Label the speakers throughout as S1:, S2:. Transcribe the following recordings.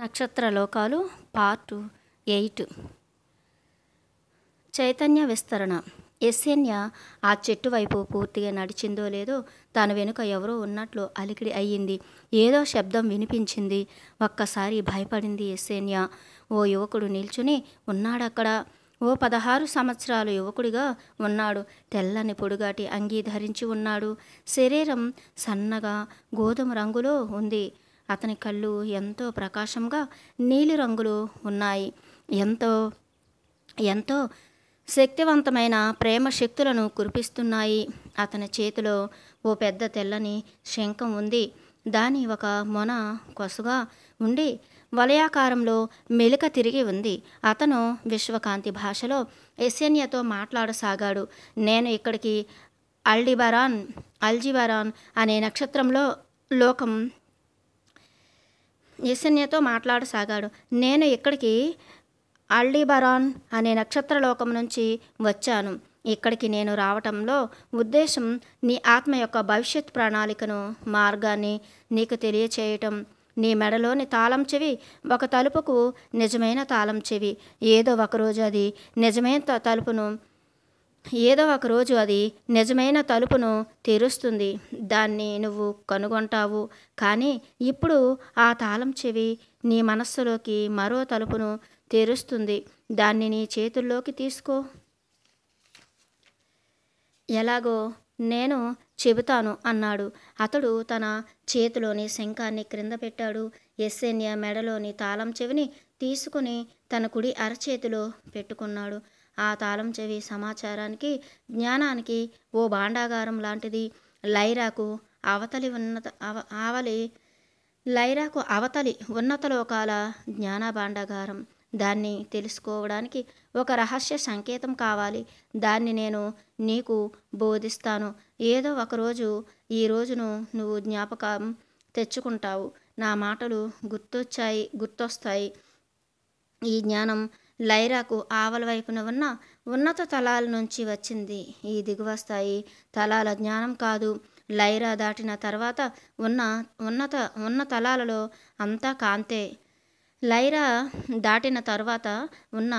S1: నక్షత్ర లోకాలు part eight Chaitanya విస్తరణ ఎస్ఎన్య ఆ చెట్టు వైపు పూర్తిగా నడిచిందో లేదో తన వెనుక ఎవరో ఉన్నట్లు అలికిడి అయ్యింది ఏదో శబ్దం వినిపించింది ఒక్కసారి భయపడింది ఎస్ఎన్య ఓ యువకుడు నిల్చుని ఉన్నాడక్కడ ఓ పదహారు సంవత్సరాలు యువకుడిగా ఉన్నాడు తెల్లని పొడుగాటి అంగీ ధరించి ఉన్నాడు శరీరం సన్నగా గోధుమ రంగులో ఉంది అతని కళ్ళు ఎంతో ప్రకాశంగా నీలిరంగులు ఉన్నాయి ఎంతో ఎంతో శక్తివంతమైన ప్రేమ శక్తులను కురిపిస్తున్నాయి అతని చేతిలో ఓ పెద్ద తెల్లని శంఖం ఉంది దాని ఒక మొన కొసగా ఉండి వలయాకారంలో మెలిక తిరిగి ఉంది అతను విశ్వకాంతి భాషలో ఎస్ఎన్యతో మాట్లాడసాగాడు నేను ఇక్కడికి అల్డిబరాన్ అల్జిబరాన్ అనే నక్షత్రంలో లోకం యశన్యతో మాట్లాడసాగాడు నేను ఇక్కడికి ఆల్డీబరాన్ అనే నక్షత్రలోకం నుంచి వచ్చాను ఇక్కడికి నేను రావటంలో ఉద్దేశం నీ ఆత్మ యొక్క భవిష్యత్ ప్రణాళికను మార్గాన్ని నీకు తెలియచేయటం నీ మెడలోని తాళం చెవి ఒక తలుపుకు నిజమైన తాళం చెవి ఏదో ఒకరోజు అది నిజమైన తలుపును ఏదో ఒకరోజు అది నిజమైన తలుపును తెరుస్తుంది దాన్ని నువ్వు కనుగొంటావు కానీ ఇప్పుడు ఆ తాళం చెవి నీ మనస్సులోకి మరో తలుపును తెరుస్తుంది దాన్ని నీ చేతుల్లోకి తీసుకో ఎలాగో నేను చెబుతాను అన్నాడు అతడు తన చేతిలోని శంఖాన్ని క్రింద పెట్టాడు ఎస్సేన్య మెడలోని తాళం చెవిని తీసుకుని తన కుడి అరచేతిలో పెట్టుకున్నాడు ఆ తాళం చెవి సమాచారానికి జ్ఞానానికి ఓ భాండాగారం లాంటిది లైరాకు అవతలి ఉన్నత అవ ఆవలి లైరాకు అవతలి ఉన్నత లోకాల జ్ఞాన భాండాగారం దాన్ని తెలుసుకోవడానికి ఒక రహస్య సంకేతం కావాలి దాన్ని నేను నీకు బోధిస్తాను ఏదో ఒకరోజు ఈ రోజును నువ్వు జ్ఞాపకం తెచ్చుకుంటావు నా మాటలు గుర్తొచ్చాయి గుర్తొస్తాయి ఈ జ్ఞానం లైరాకు ఆవల వైపున ఉన్న ఉన్నత తలాల నుంచి వచ్చింది ఈ దిగువ స్థాయి తలాల జ్ఞానం కాదు లైరా దాటిన తర్వాత ఉన్న ఉన్నత ఉన్న తలాలలో అంతా కాంతే లైరా దాటిన తర్వాత ఉన్న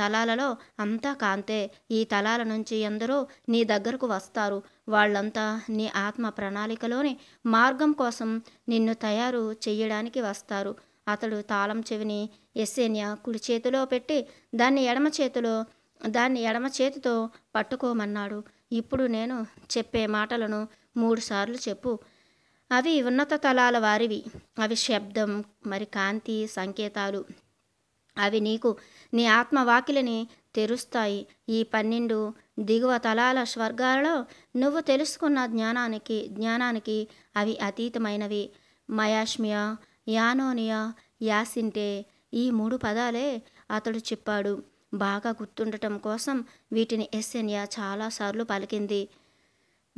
S1: తలాలలో అంతా కాంతే ఈ తలాల నుంచి ఎందరో నీ దగ్గరకు వస్తారు వాళ్ళంతా నీ ఆత్మ ప్రణాళికలోని మార్గం కోసం నిన్ను తయారు చేయడానికి వస్తారు అతడు తాళం చెవిని ఎస్సేన్య కుడి చేతిలో పెట్టి దాన్ని ఎడమ చేతిలో దాన్ని ఎడమ చేతితో పట్టుకోమన్నాడు ఇప్పుడు నేను చెప్పే మాటలను మూడుసార్లు చెప్పు అవి ఉన్నత తలాల వారివి అవి శబ్దం మరి కాంతి సంకేతాలు అవి నీకు నీ ఆత్మవాకిలిని తెరుస్తాయి ఈ పన్నెండు దిగువ తలాల స్వర్గాలలో నువ్వు తెలుసుకున్న జ్ఞానానికి జ్ఞానానికి అవి అతీతమైనవి మయాష్మియా యానోనియా యాసింటే ఈ మూడు పదాలే అతడు చెప్పాడు బాగా గుర్తుండటం కోసం వీటిని ఎస్ఎన్య చాలాసార్లు పలికింది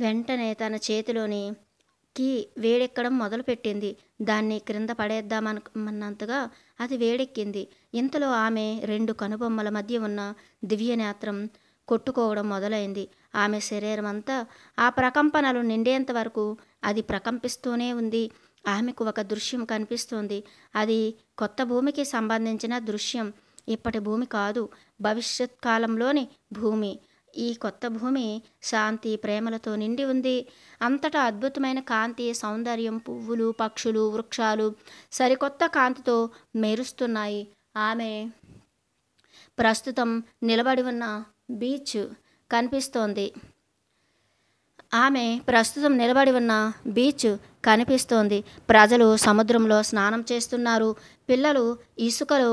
S1: వెంటనే తన చేతిలోని కి వేడెక్కడం మొదలుపెట్టింది దాన్ని క్రింద పడేద్దామనుకున్నంతగా అది వేడెక్కింది ఇంతలో ఆమె రెండు కనుబొమ్మల మధ్య ఉన్న దివ్యనేత్రం కొట్టుకోవడం మొదలైంది ఆమె శరీరం అంతా ఆ ప్రకంపనలు నిండేంత వరకు అది ప్రకంపిస్తూనే ఉంది ఆమెకు ఒక దృశ్యం కనిపిస్తోంది అది కొత్త భూమికి సంబంధించిన దృశ్యం ఇప్పటి భూమి కాదు భవిష్యత్ కాలంలోని భూమి ఈ కొత్త భూమి శాంతి ప్రేమలతో నిండి ఉంది అంతటా అద్భుతమైన కాంతి సౌందర్యం పువ్వులు పక్షులు వృక్షాలు సరికొత్త కాంతితో మెరుస్తున్నాయి ఆమె ప్రస్తుతం నిలబడి ఉన్న బీచ్ కనిపిస్తోంది ఆమె ప్రస్తుతం నిలబడి ఉన్న బీచ్ కనిపిస్తోంది ప్రజలు సముద్రంలో స్నానం చేస్తున్నారు పిల్లలు ఇసుకలు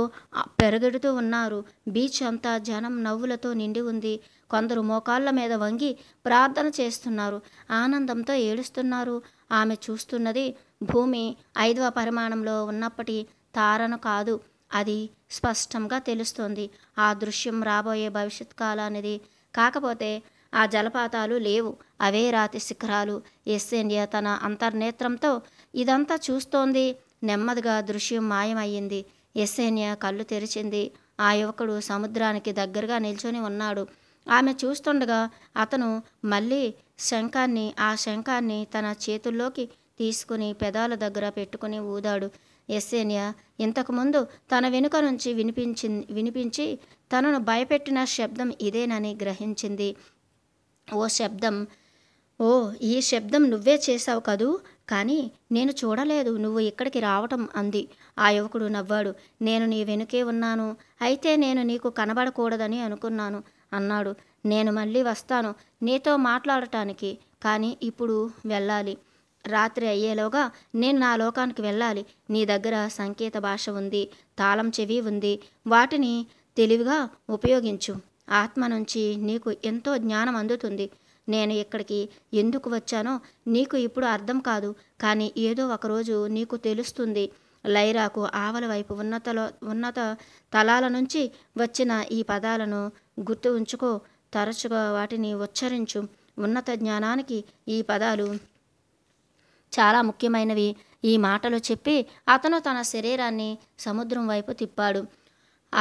S1: పెరగెడుతూ ఉన్నారు బీచ్ అంతా జనం నవ్వులతో నిండి ఉంది కొందరు మోకాళ్ళ మీద వంగి ప్రార్థన చేస్తున్నారు ఆనందంతో ఏడుస్తున్నారు ఆమె చూస్తున్నది భూమి ఐదవ పరిమాణంలో ఉన్నప్పటి తారను కాదు అది స్పష్టంగా తెలుస్తుంది ఆ దృశ్యం రాబోయే భవిష్యత్ కాలానిది కాకపోతే ఆ జలపాతాలు లేవు అవే రాతి శిఖరాలు ఎస్సేండియా తన అంతర్నేత్రంతో ఇదంతా చూస్తోంది నెమ్మదిగా దృశ్యం మాయమయ్యింది ఎస్సేనియా కళ్ళు తెరిచింది ఆ యువకుడు సముద్రానికి దగ్గరగా నిల్చొని ఉన్నాడు ఆమె చూస్తుండగా అతను మళ్ళీ శంఖాన్ని ఆ శంఖాన్ని తన చేతుల్లోకి తీసుకుని పెదాల దగ్గర పెట్టుకుని ఊదాడు ఎస్సేనియా ఇంతకుముందు తన వెనుక నుంచి వినిపించి వినిపించి తనను భయపెట్టిన శబ్దం ఇదేనని గ్రహించింది ఓ శబ్దం ఓ ఈ శబ్దం నువ్వే చేసావు కదూ కానీ నేను చూడలేదు నువ్వు ఇక్కడికి రావటం అంది ఆ యువకుడు నవ్వాడు నేను నీ వెనుకే ఉన్నాను అయితే నేను నీకు కనబడకూడదని అనుకున్నాను అన్నాడు నేను మళ్ళీ వస్తాను నీతో మాట్లాడటానికి కానీ ఇప్పుడు వెళ్ళాలి రాత్రి అయ్యేలోగా నేను నా లోకానికి వెళ్ళాలి నీ దగ్గర సంకేత భాష ఉంది తాళం చెవి ఉంది వాటిని తెలివిగా ఉపయోగించు ఆత్మ నుంచి నీకు ఎంతో జ్ఞానం అందుతుంది నేను ఇక్కడికి ఎందుకు వచ్చానో నీకు ఇప్పుడు అర్థం కాదు కానీ ఏదో ఒకరోజు నీకు తెలుస్తుంది లైరాకు ఆవల వైపు ఉన్నతలో ఉన్నత తలాల నుంచి వచ్చిన ఈ పదాలను గుర్తు ఉంచుకో తరచుగా వాటిని ఉచ్చరించు ఉన్నత జ్ఞానానికి ఈ పదాలు చాలా ముఖ్యమైనవి ఈ మాటలు చెప్పి అతను తన శరీరాన్ని సముద్రం వైపు తిప్పాడు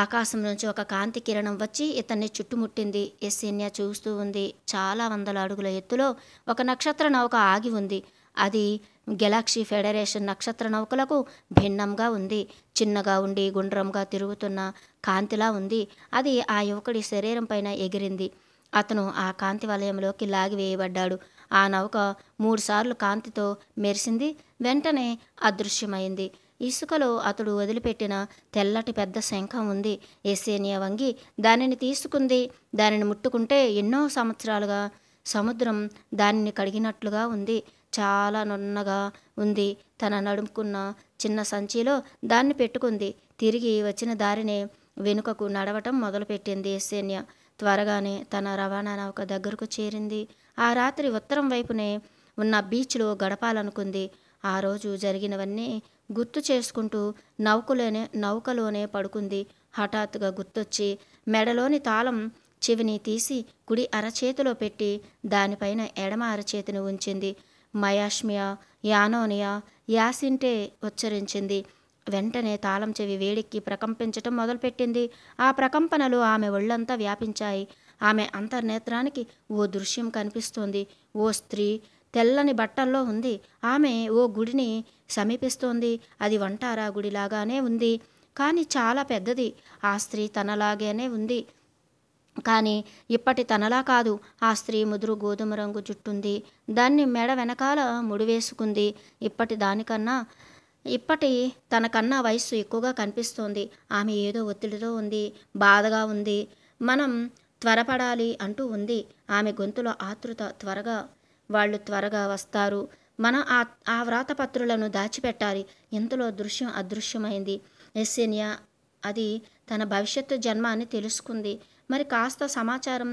S1: ఆకాశం నుంచి ఒక కాంతి కిరణం వచ్చి ఇతన్ని చుట్టుముట్టింది ఎస్సీన్య చూస్తూ ఉంది చాలా వందల అడుగుల ఎత్తులో ఒక నక్షత్ర నౌక ఆగి ఉంది అది గెలాక్సీ ఫెడరేషన్ నక్షత్ర నౌకలకు భిన్నంగా ఉంది చిన్నగా ఉండి గుండ్రంగా తిరుగుతున్న కాంతిలా ఉంది అది ఆ యువకుడి శరీరం పైన ఎగిరింది అతను ఆ కాంతి వలయంలోకి లాగివేయబడ్డాడు ఆ నౌక మూడుసార్లు కాంతితో మెరిసింది వెంటనే అదృశ్యమైంది ఇసుకలో అతడు వదిలిపెట్టిన తెల్లటి పెద్ద శంఖం ఉంది ఎసేనియా వంగి దానిని తీసుకుంది దానిని ముట్టుకుంటే ఎన్నో సంవత్సరాలుగా సముద్రం దానిని కడిగినట్లుగా ఉంది చాలా నున్నగా ఉంది తన నడుముకున్న చిన్న సంచిలో దాన్ని పెట్టుకుంది తిరిగి వచ్చిన దారినే వెనుకకు నడవటం మొదలుపెట్టింది ఎస్సేన్య త్వరగానే తన రవాణా నౌక దగ్గరకు చేరింది ఆ రాత్రి ఉత్తరం వైపునే ఉన్న బీచ్లో గడపాలనుకుంది ఆ రోజు జరిగినవన్నీ గుర్తు చేసుకుంటూ నౌకలోనే నౌకలోనే పడుకుంది హఠాత్తుగా గుర్తొచ్చి మెడలోని తాళం చెవిని తీసి కుడి అరచేతిలో పెట్టి దానిపైన ఎడమ అరచేతిని ఉంచింది మయాష్మియా యానోనియా యాసింటే ఉచ్చరించింది వెంటనే తాళం చెవి వేడెక్కి ప్రకంపించటం మొదలుపెట్టింది ఆ ప్రకంపనలు ఆమె ఒళ్ళంతా వ్యాపించాయి ఆమె అంతర్నేత్రానికి ఓ దృశ్యం కనిపిస్తోంది ఓ స్త్రీ తెల్లని బట్టల్లో ఉంది ఆమె ఓ గుడిని సమీపిస్తోంది అది వంటారా గుడిలాగానే ఉంది కానీ చాలా పెద్దది ఆ స్త్రీ తనలాగానే ఉంది కానీ ఇప్పటి తనలా కాదు ఆ స్త్రీ ముదురు గోధుమ రంగు జుట్టుంది దాన్ని మెడ వెనకాల ముడివేసుకుంది ఇప్పటి దానికన్నా ఇప్పటి తనకన్నా వయస్సు ఎక్కువగా కనిపిస్తోంది ఆమె ఏదో ఒత్తిడితో ఉంది బాధగా ఉంది మనం త్వరపడాలి అంటూ ఉంది ఆమె గొంతులో ఆతృత త్వరగా వాళ్ళు త్వరగా వస్తారు మనం ఆ ఆ వ్రాతపత్రులను దాచిపెట్టాలి ఇంతలో దృశ్యం అదృశ్యమైంది ఎస్సేనియా అది తన భవిష్యత్తు జన్మాన్ని తెలుసుకుంది మరి కాస్త సమాచారం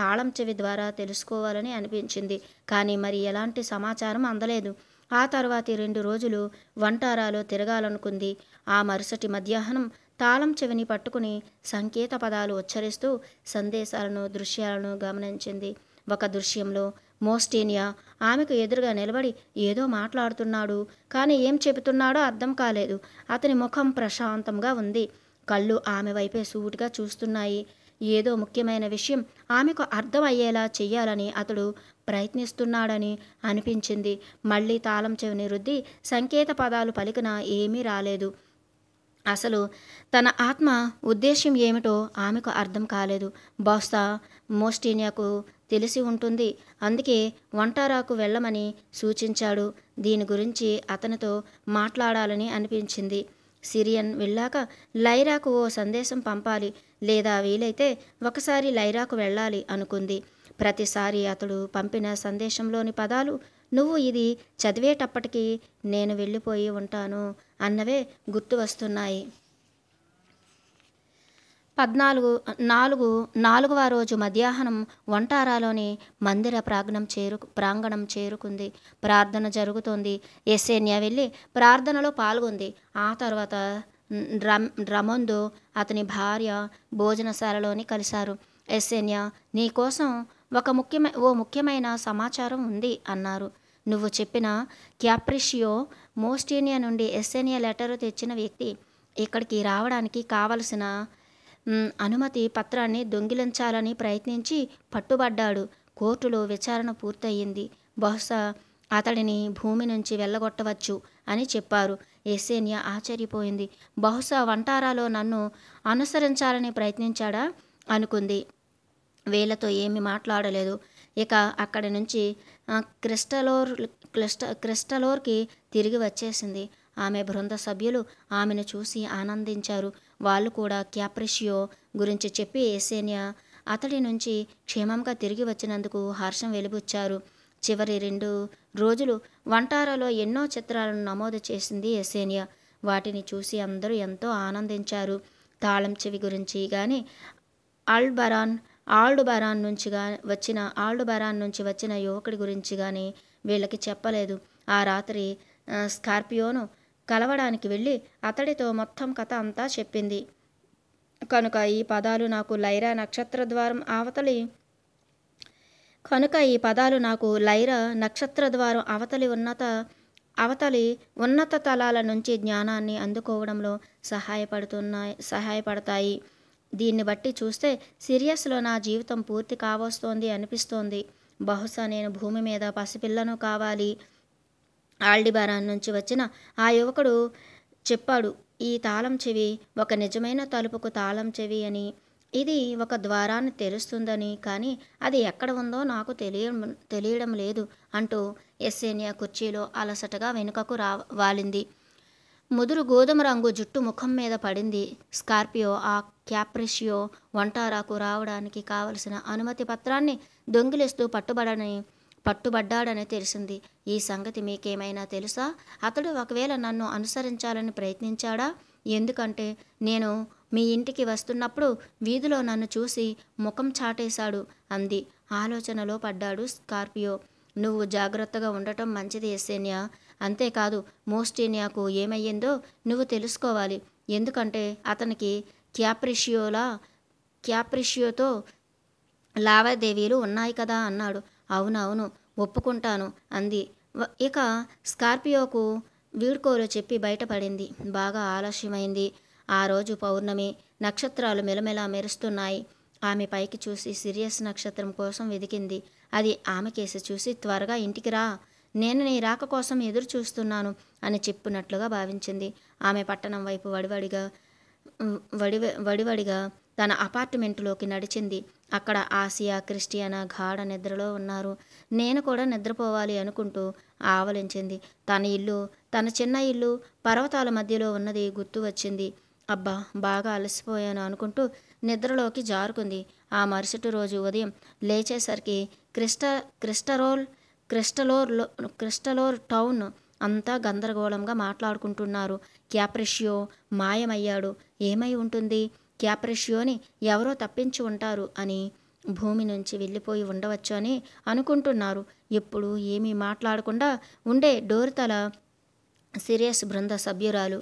S1: తాళం చెవి ద్వారా తెలుసుకోవాలని అనిపించింది కానీ మరి ఎలాంటి సమాచారం అందలేదు ఆ తర్వాతి రెండు రోజులు వంటారాలో తిరగాలనుకుంది ఆ మరుసటి మధ్యాహ్నం తాళం చెవిని పట్టుకుని సంకేత పదాలు ఉచ్చరిస్తూ సందేశాలను దృశ్యాలను గమనించింది ఒక దృశ్యంలో మోస్టేనియా ఆమెకు ఎదురుగా నిలబడి ఏదో మాట్లాడుతున్నాడు కానీ ఏం చెబుతున్నాడో అర్థం కాలేదు అతని ముఖం ప్రశాంతంగా ఉంది కళ్ళు ఆమె వైపే సూటిగా చూస్తున్నాయి ఏదో ముఖ్యమైన విషయం ఆమెకు అర్థం అయ్యేలా చెయ్యాలని అతడు ప్రయత్నిస్తున్నాడని అనిపించింది మళ్ళీ తాళం చెవిని రుద్ది సంకేత పదాలు పలికిన ఏమీ రాలేదు అసలు తన ఆత్మ ఉద్దేశ్యం ఏమిటో ఆమెకు అర్థం కాలేదు బహుశా మోస్టీనియాకు తెలిసి ఉంటుంది అందుకే వంటారాకు వెళ్ళమని సూచించాడు దీని గురించి అతనితో మాట్లాడాలని అనిపించింది సిరియన్ వెళ్ళాక లైరాకు ఓ సందేశం పంపాలి లేదా వీలైతే ఒకసారి లైరాకు వెళ్ళాలి అనుకుంది ప్రతిసారి అతడు పంపిన సందేశంలోని పదాలు నువ్వు ఇది చదివేటప్పటికీ నేను వెళ్ళిపోయి ఉంటాను అన్నవే గుర్తు వస్తున్నాయి పద్నాలుగు నాలుగు నాలుగవ రోజు మధ్యాహ్నం వంటారాలోని మందిర ప్రాంగణం చేరు ప్రాంగణం చేరుకుంది ప్రార్థన జరుగుతోంది ఎస్సేన్య వెళ్ళి ప్రార్థనలో పాల్గొంది ఆ తర్వాత రమ్ రమందు అతని భార్య భోజనశాలలోని కలిశారు ఎస్సేన్య నీకోసం ఒక ముఖ్యమైన ఓ ముఖ్యమైన సమాచారం ఉంది అన్నారు నువ్వు చెప్పిన క్యాప్రిషియో మోస్టేనియా నుండి ఎస్సేనియా లెటర్ తెచ్చిన వ్యక్తి ఇక్కడికి రావడానికి కావలసిన అనుమతి పత్రాన్ని దొంగిలించాలని ప్రయత్నించి పట్టుబడ్డాడు కోర్టులో విచారణ పూర్తయింది బహుశా అతడిని భూమి నుంచి వెళ్ళగొట్టవచ్చు అని చెప్పారు ఎసేనియ ఆశ్చర్యపోయింది బహుశా వంటారాలో నన్ను అనుసరించాలని ప్రయత్నించాడా అనుకుంది వీళ్ళతో ఏమి మాట్లాడలేదు ఇక అక్కడి నుంచి క్రిస్టలోర్ క్లిస్ట క్రిస్టలోర్కి తిరిగి వచ్చేసింది ఆమె బృంద సభ్యులు ఆమెను చూసి ఆనందించారు వాళ్ళు కూడా క్యాప్రిషియో గురించి చెప్పి ఏసేనియా అతడి నుంచి క్షేమంగా తిరిగి వచ్చినందుకు హర్షం వెలుబుచ్చారు చివరి రెండు రోజులు వంటారాలో ఎన్నో చిత్రాలను నమోదు చేసింది ఎసేనియా వాటిని చూసి అందరూ ఎంతో ఆనందించారు తాళం చెవి గురించి కానీ ఆల్డ్ ఆల్డుబరాన్ నుంచి వచ్చిన ఆల్డుబరాన్ నుంచి వచ్చిన యువకుడి గురించి కానీ వీళ్ళకి చెప్పలేదు ఆ రాత్రి స్కార్పియోను కలవడానికి వెళ్ళి అతడితో మొత్తం కథ అంతా చెప్పింది కనుక ఈ పదాలు నాకు లైరా నక్షత్ర ద్వారం అవతలి కనుక ఈ పదాలు నాకు లైరా నక్షత్ర ద్వారం అవతలి ఉన్నత అవతలి ఉన్నత తలాల నుంచి జ్ఞానాన్ని అందుకోవడంలో సహాయపడుతున్నాయి సహాయపడతాయి దీన్ని బట్టి చూస్తే సిరియస్లో నా జీవితం పూర్తి కావస్తోంది అనిపిస్తోంది బహుశా నేను భూమి మీద పసిపిల్లను కావాలి ఆల్డిబారాన్ నుంచి వచ్చిన ఆ యువకుడు చెప్పాడు ఈ తాళం చెవి ఒక నిజమైన తలుపుకు తాళం చెవి అని ఇది ఒక ద్వారాన్ని తెరుస్తుందని కానీ అది ఎక్కడ ఉందో నాకు తెలియ తెలియడం లేదు అంటూ ఎస్సేనియా కుర్చీలో అలసటగా వెనుకకు రా వాలింది ముదురు గోధుమ రంగు జుట్టు ముఖం మీద పడింది స్కార్పియో ఆ క్యాప్రిషియో వంటారాకు రావడానికి కావలసిన అనుమతి పత్రాన్ని దొంగిలిస్తూ పట్టుబడని పట్టుబడ్డాడని తెలిసింది ఈ సంగతి మీకేమైనా తెలుసా అతడు ఒకవేళ నన్ను అనుసరించాలని ప్రయత్నించాడా ఎందుకంటే నేను మీ ఇంటికి వస్తున్నప్పుడు వీధిలో నన్ను చూసి ముఖం చాటేశాడు అంది ఆలోచనలో పడ్డాడు స్కార్పియో నువ్వు జాగ్రత్తగా ఉండటం మంచిది ఎస్సేన్య అంతేకాదు మోస్టేనియాకు ఏమయ్యిందో నువ్వు తెలుసుకోవాలి ఎందుకంటే అతనికి క్యాప్రిషియోలా క్యాప్రిషియోతో లావాదేవీలు ఉన్నాయి కదా అన్నాడు అవునవును ఒప్పుకుంటాను అంది ఇక స్కార్పియోకు వీడ్కోలు చెప్పి బయటపడింది బాగా ఆలస్యమైంది ఆ రోజు పౌర్ణమి నక్షత్రాలు మెలమెలా మెరుస్తున్నాయి ఆమె పైకి చూసి సిరియస్ నక్షత్రం కోసం వెదికింది అది ఆమె కేసి చూసి త్వరగా ఇంటికి రా నేను నీ రాక కోసం ఎదురు చూస్తున్నాను అని చెప్పినట్లుగా భావించింది ఆమె పట్టణం వైపు వడివడిగా వడివ వడివడిగా తన అపార్ట్మెంటులోకి నడిచింది అక్కడ ఆసియా క్రిస్టియానా గాఢ నిద్రలో ఉన్నారు నేను కూడా నిద్రపోవాలి అనుకుంటూ ఆవలించింది తన ఇల్లు తన చిన్న ఇల్లు పర్వతాల మధ్యలో ఉన్నది గుర్తు వచ్చింది అబ్బా బాగా అలసిపోయాను అనుకుంటూ నిద్రలోకి జారుకుంది ఆ మరుసటి రోజు ఉదయం లేచేసరికి క్రిస్ట క్రిస్టరోల్ క్రిస్టలోర్లో క్రిస్టలోర్ టౌన్ అంతా గందరగోళంగా మాట్లాడుకుంటున్నారు క్యాప్రిషియో మాయమయ్యాడు ఏమై ఉంటుంది క్యాప్రిషియోని ఎవరో తప్పించి ఉంటారు అని భూమి నుంచి వెళ్ళిపోయి ఉండవచ్చు అని అనుకుంటున్నారు ఎప్పుడు ఏమీ మాట్లాడకుండా ఉండే డోర్తల సిరియస్ బృంద సభ్యురాలు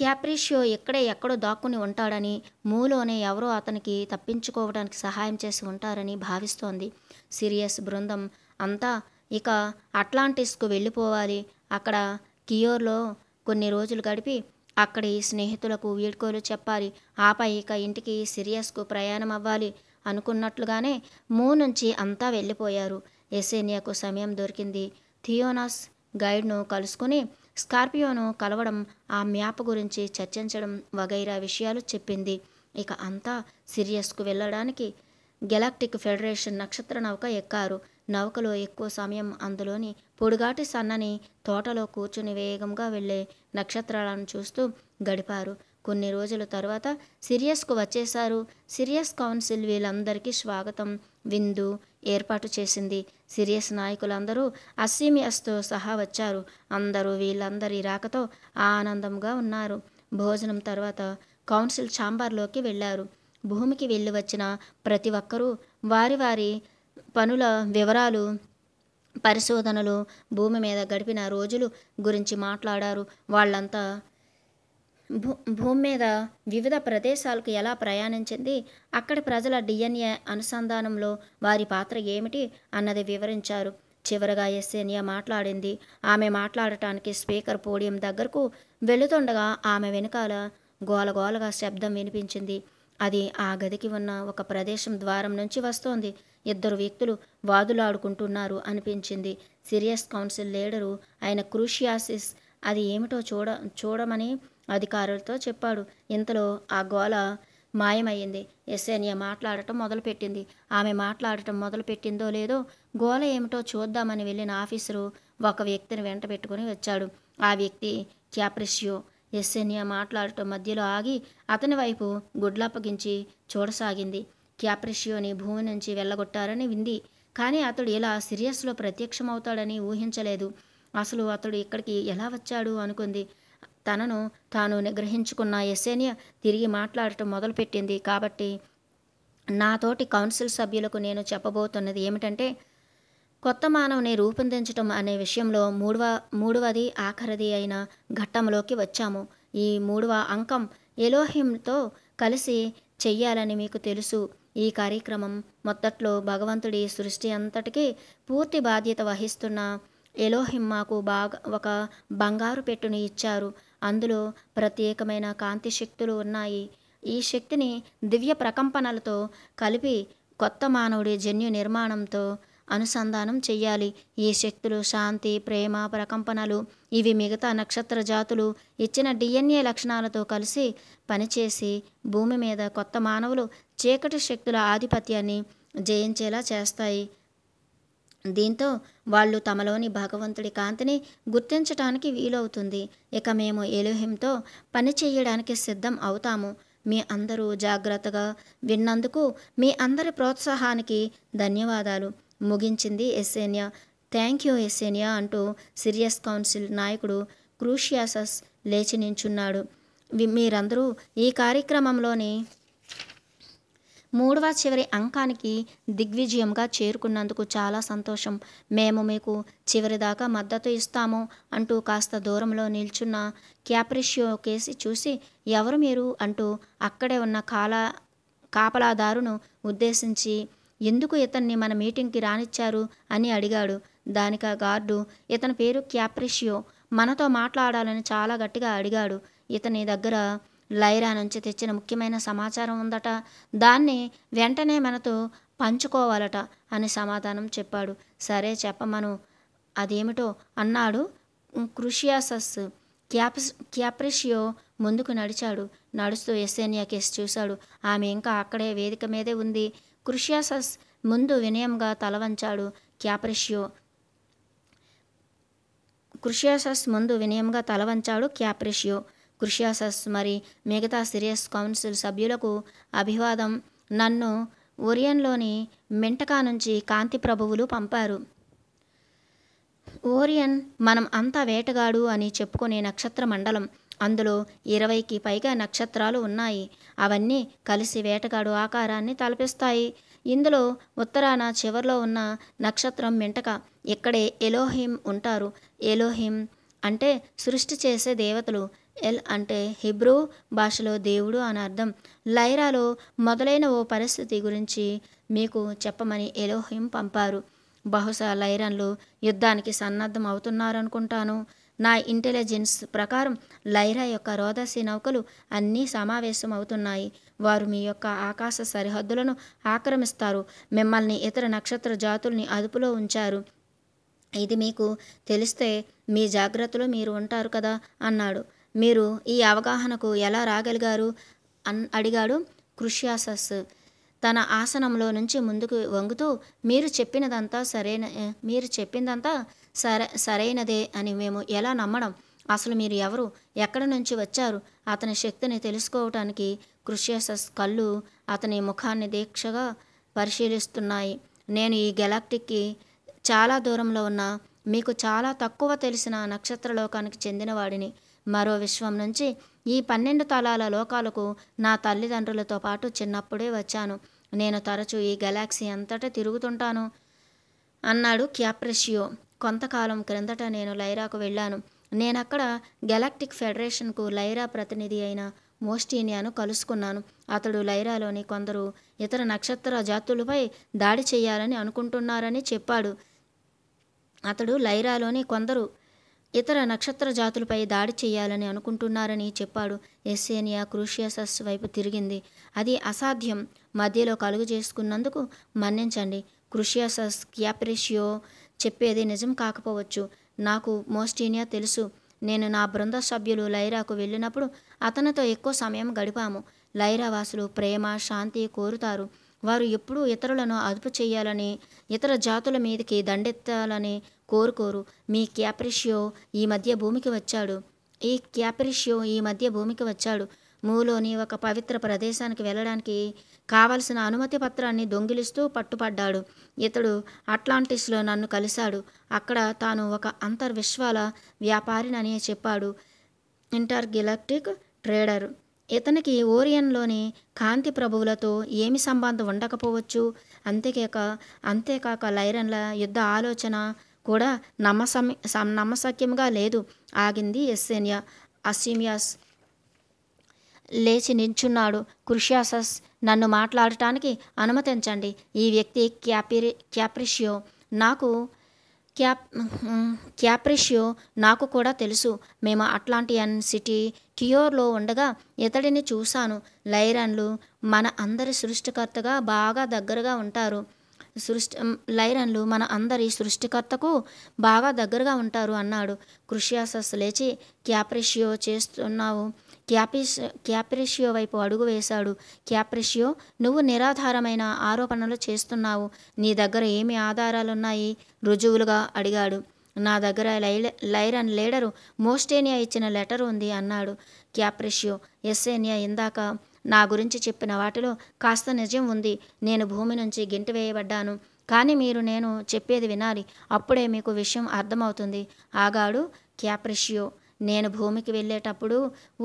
S1: క్యాప్రిషియో ఎక్కడే ఎక్కడో దాక్కుని ఉంటాడని మూలోనే ఎవరో అతనికి తప్పించుకోవడానికి సహాయం చేసి ఉంటారని భావిస్తోంది సిరియస్ బృందం అంతా ఇక అట్లాంటిస్కు వెళ్ళిపోవాలి అక్కడ కియోర్లో కొన్ని రోజులు గడిపి అక్కడి స్నేహితులకు వీడ్కోలు చెప్పాలి ఆపై ఇక ఇంటికి సిరియస్కు ప్రయాణం అవ్వాలి అనుకున్నట్లుగానే మూ నుంచి అంతా వెళ్ళిపోయారు ఎసేనియాకు సమయం దొరికింది థియోనాస్ గైడ్ను కలుసుకుని స్కార్పియోను కలవడం ఆ మ్యాప్ గురించి చర్చించడం వగైరా విషయాలు చెప్పింది ఇక అంతా సిరియస్కు వెళ్ళడానికి గెలాక్టిక్ ఫెడరేషన్ నక్షత్ర నౌక ఎక్కారు నౌకలో ఎక్కువ సమయం అందులోని పొడుగాటి సన్నని తోటలో కూర్చుని వేగంగా వెళ్ళే నక్షత్రాలను చూస్తూ గడిపారు కొన్ని రోజుల తర్వాత సిరియస్కు వచ్చేశారు సిరియస్ కౌన్సిల్ వీళ్ళందరికీ స్వాగతం విందు ఏర్పాటు చేసింది సిరియస్ నాయకులందరూ అస్సీమియస్తో సహా వచ్చారు అందరూ వీళ్ళందరి రాకతో ఆనందంగా ఉన్నారు భోజనం తర్వాత కౌన్సిల్ ఛాంబర్లోకి వెళ్ళారు భూమికి వెళ్ళి వచ్చిన ప్రతి ఒక్కరూ వారి వారి పనుల వివరాలు పరిశోధనలు భూమి మీద గడిపిన రోజులు గురించి మాట్లాడారు వాళ్ళంతా భూ భూమి మీద వివిధ ప్రదేశాలకు ఎలా ప్రయాణించింది అక్కడి ప్రజల డిఎన్ఏ అనుసంధానంలో వారి పాత్ర ఏమిటి అన్నది వివరించారు చివరగా ఎస్సేనియా మాట్లాడింది ఆమె మాట్లాడటానికి స్పీకర్ పోడియం దగ్గరకు వెళుతుండగా ఆమె వెనుకాల గోలగోలగా శబ్దం వినిపించింది అది ఆ గదికి ఉన్న ఒక ప్రదేశం ద్వారం నుంచి వస్తోంది ఇద్దరు వ్యక్తులు వాదులాడుకుంటున్నారు అనిపించింది సిరియస్ కౌన్సిల్ లీడరు ఆయన క్రూషియాసిస్ అది ఏమిటో చూడ చూడమని అధికారులతో చెప్పాడు ఇంతలో ఆ గోళ మాయమైంది ఎస్ఎన్ఏ మాట్లాడటం మొదలుపెట్టింది ఆమె మాట్లాడటం మొదలుపెట్టిందో లేదో గోల ఏమిటో చూద్దామని వెళ్ళిన ఆఫీసరు ఒక వ్యక్తిని వెంట పెట్టుకుని వచ్చాడు ఆ వ్యక్తి క్యాప్రిషియో ఎస్సెనియా మాట్లాడటం మధ్యలో ఆగి అతని వైపు గుడ్లప్పగించి చూడసాగింది క్యాప్రిషియోని భూమి నుంచి వెళ్ళగొట్టారని వింది కానీ అతడు ఇలా సిరియస్లో ప్రత్యక్షమవుతాడని ఊహించలేదు అసలు అతడు ఇక్కడికి ఎలా వచ్చాడు అనుకుంది తనను తాను నిగ్రహించుకున్న ఎస్సేనియా తిరిగి మాట్లాడటం మొదలుపెట్టింది కాబట్టి నాతోటి కౌన్సిల్ సభ్యులకు నేను చెప్పబోతున్నది ఏమిటంటే కొత్త మానవుని రూపొందించటం అనే విషయంలో మూడవ మూడవది ఆఖరిది అయిన ఘట్టంలోకి వచ్చాము ఈ మూడవ అంకం ఎలోహింతో కలిసి చెయ్యాలని మీకు తెలుసు ఈ కార్యక్రమం మొత్తట్లో భగవంతుడి సృష్టి అంతటికీ పూర్తి బాధ్యత వహిస్తున్న ఎలోహిం మాకు బాగా ఒక బంగారు పెట్టుని ఇచ్చారు అందులో ప్రత్యేకమైన కాంతి శక్తులు ఉన్నాయి ఈ శక్తిని దివ్య ప్రకంపనలతో కలిపి కొత్త మానవుడి జన్యు నిర్మాణంతో అనుసంధానం చెయ్యాలి ఈ శక్తులు శాంతి ప్రేమ ప్రకంపనలు ఇవి మిగతా నక్షత్ర జాతులు ఇచ్చిన డిఎన్ఏ లక్షణాలతో కలిసి పనిచేసి భూమి మీద కొత్త మానవులు చీకటి శక్తుల ఆధిపత్యాన్ని జయించేలా చేస్తాయి దీంతో వాళ్ళు తమలోని భగవంతుడి కాంతిని గుర్తించడానికి వీలవుతుంది ఇక మేము ఎలుహింతో పని చేయడానికి సిద్ధం అవుతాము మీ అందరూ జాగ్రత్తగా విన్నందుకు మీ అందరి ప్రోత్సాహానికి ధన్యవాదాలు ముగించింది ఎస్సేనియా థ్యాంక్ యూ ఎస్సేనియా అంటూ సిరియస్ కౌన్సిల్ నాయకుడు క్రూషియాసస్ లేచి నించున్నాడు మీరందరూ ఈ కార్యక్రమంలోని మూడవ చివరి అంకానికి దిగ్విజయంగా చేరుకున్నందుకు చాలా సంతోషం మేము మీకు చివరిదాకా మద్దతు ఇస్తాము అంటూ కాస్త దూరంలో నిల్చున్న క్యాప్రిషియో కేసి చూసి ఎవరు మీరు అంటూ అక్కడే ఉన్న కాల కాపలాదారును ఉద్దేశించి ఎందుకు ఇతన్ని మన మీటింగ్కి రానిచ్చారు అని అడిగాడు దానిక గార్డు ఇతని పేరు క్యాప్రిషియో మనతో మాట్లాడాలని చాలా గట్టిగా అడిగాడు ఇతని దగ్గర లైరా నుంచి తెచ్చిన ముఖ్యమైన సమాచారం ఉందట దాన్ని వెంటనే మనతో పంచుకోవాలట అని సమాధానం చెప్పాడు సరే చెప్పమను అదేమిటో అన్నాడు క్రుషియాసస్ క్యాప్స్ క్యాప్రిషియో ముందుకు నడిచాడు నడుస్తూ ఎస్సేనియా కేసు చూశాడు ఆమె ఇంకా అక్కడే వేదిక మీదే ఉంది క్రుషియాసస్ ముందు వినయంగా తలవంచాడు క్యాప్రిషియో క్రుషియాసస్ ముందు వినయంగా తలవంచాడు క్యాప్రిషియో క్రుషియాసస్ మరి మిగతా సిరియస్ కౌన్సిల్ సభ్యులకు అభివాదం నన్ను ఓరియన్లోని మెంటకా నుంచి కాంతి ప్రభువులు పంపారు ఓరియన్ మనం అంతా వేటగాడు అని చెప్పుకునే నక్షత్ర మండలం అందులో ఇరవైకి పైగా నక్షత్రాలు ఉన్నాయి అవన్నీ కలిసి వేటగాడు ఆకారాన్ని తలపిస్తాయి ఇందులో ఉత్తరాన చివరిలో ఉన్న నక్షత్రం మింటక ఇక్కడే ఎలోహిం ఉంటారు ఎలోహిం అంటే సృష్టి చేసే దేవతలు ఎల్ అంటే హిబ్రూ భాషలో దేవుడు అని అర్థం లైరాలో మొదలైన ఓ పరిస్థితి గురించి మీకు చెప్పమని ఎలోహిం పంపారు బహుశా లైరన్లు యుద్ధానికి సన్నద్ధం అవుతున్నారనుకుంటాను నా ఇంటెలిజెన్స్ ప్రకారం లైరా యొక్క రోదసి నౌకలు అన్నీ సమావేశం అవుతున్నాయి వారు మీ యొక్క ఆకాశ సరిహద్దులను ఆక్రమిస్తారు మిమ్మల్ని ఇతర నక్షత్ర జాతుల్ని అదుపులో ఉంచారు ఇది మీకు తెలిస్తే మీ జాగ్రత్తలో మీరు ఉంటారు కదా అన్నాడు మీరు ఈ అవగాహనకు ఎలా రాగలిగారు అన్ అడిగాడు కృష్యాసస్ తన ఆసనంలో నుంచి ముందుకు వంగుతూ మీరు చెప్పినదంతా సరైన మీరు చెప్పిందంతా సర సరైనదే అని మేము ఎలా నమ్మడం అసలు మీరు ఎవరు ఎక్కడి నుంచి వచ్చారు అతని శక్తిని తెలుసుకోవటానికి కృష్యసస్ కళ్ళు అతని ముఖాన్ని దీక్షగా పరిశీలిస్తున్నాయి నేను ఈ గెలాక్టిక్కి చాలా దూరంలో ఉన్న మీకు చాలా తక్కువ తెలిసిన నక్షత్ర లోకానికి చెందినవాడిని మరో విశ్వం నుంచి ఈ పన్నెండు తలాల లోకాలకు నా తల్లిదండ్రులతో పాటు చిన్నప్పుడే వచ్చాను నేను తరచూ ఈ గెలాక్సీ అంతటా తిరుగుతుంటాను అన్నాడు క్యాప్రెషియో కొంతకాలం క్రిందట నేను లైరాకు వెళ్ళాను నేనక్కడ గెలాక్టిక్ ఫెడరేషన్కు లైరా ప్రతినిధి అయిన మోస్టీనియాను కలుసుకున్నాను అతడు లైరాలోని కొందరు ఇతర నక్షత్ర జాతులపై దాడి చేయాలని అనుకుంటున్నారని చెప్పాడు అతడు లైరాలోని కొందరు ఇతర నక్షత్ర జాతులపై దాడి చేయాలని అనుకుంటున్నారని చెప్పాడు ఎస్సేనియా క్రూషియసస్ వైపు తిరిగింది అది అసాధ్యం మధ్యలో కలుగు చేసుకున్నందుకు మన్నించండి క్రూషియసస్ క్యాప్రిషియో చెప్పేది నిజం కాకపోవచ్చు నాకు మోస్టీనియా తెలుసు నేను నా బృంద సభ్యులు లైరాకు వెళ్ళినప్పుడు అతనితో ఎక్కువ సమయం గడిపాము లైరా వాసులు ప్రేమ శాంతి కోరుతారు వారు ఎప్పుడూ ఇతరులను అదుపు చేయాలని ఇతర జాతుల మీదకి దండెత్తాలని కోరుకోరు మీ క్యాప్రిషియో ఈ మధ్య భూమికి వచ్చాడు ఈ క్యాప్రిషియో ఈ మధ్య భూమికి వచ్చాడు మూలోని ఒక పవిత్ర ప్రదేశానికి వెళ్ళడానికి కావలసిన అనుమతి పత్రాన్ని దొంగిలిస్తూ పట్టుపడ్డాడు ఇతడు అట్లాంటిస్లో నన్ను కలిశాడు అక్కడ తాను ఒక అంతర్విశ్వాల వ్యాపారినని చెప్పాడు ఇంటర్గిలక్టిక్ ట్రేడర్ ఇతనికి ఓరియన్లోని కాంతి ప్రభువులతో ఏమి సంబంధం ఉండకపోవచ్చు అంతేకాక అంతేకాక లైరన్ల యుద్ధ ఆలోచన కూడా నమ్మసమ్య నమ్మసక్యంగా లేదు ఆగింది ఎస్సేనియా అసీమియాస్ లేచి నిల్చున్నాడు కృష్యాసస్ నన్ను మాట్లాడటానికి అనుమతించండి ఈ వ్యక్తి క్యాపిరి క్యాప్రిషియో నాకు క్యాప్ క్యాప్రిషియో నాకు కూడా తెలుసు మేము అట్లాంటియన్ సిటీ కియోర్లో ఉండగా ఇతడిని చూశాను లైరన్లు మన అందరి సృష్టికర్తగా బాగా దగ్గరగా ఉంటారు సృష్టి లైరన్లు మన అందరి సృష్టికర్తకు బాగా దగ్గరగా ఉంటారు అన్నాడు కృషియాసస్ లేచి క్యాప్రిషియో చేస్తున్నావు క్యాపిస్ క్యాప్రిషియో వైపు అడుగు వేశాడు క్యాప్రిషియో నువ్వు నిరాధారమైన ఆరోపణలు చేస్తున్నావు నీ దగ్గర ఏమి ఆధారాలున్నాయి రుజువులుగా అడిగాడు నా దగ్గర అండ్ లీడరు మోస్టేనియా ఇచ్చిన లెటర్ ఉంది అన్నాడు క్యాప్రిషియో ఎస్సేనియా ఇందాక నా గురించి చెప్పిన వాటిలో కాస్త నిజం ఉంది నేను భూమి నుంచి గింటి వేయబడ్డాను కానీ మీరు నేను చెప్పేది వినాలి అప్పుడే మీకు విషయం అర్థమవుతుంది ఆగాడు క్యాప్రిషియో నేను భూమికి వెళ్ళేటప్పుడు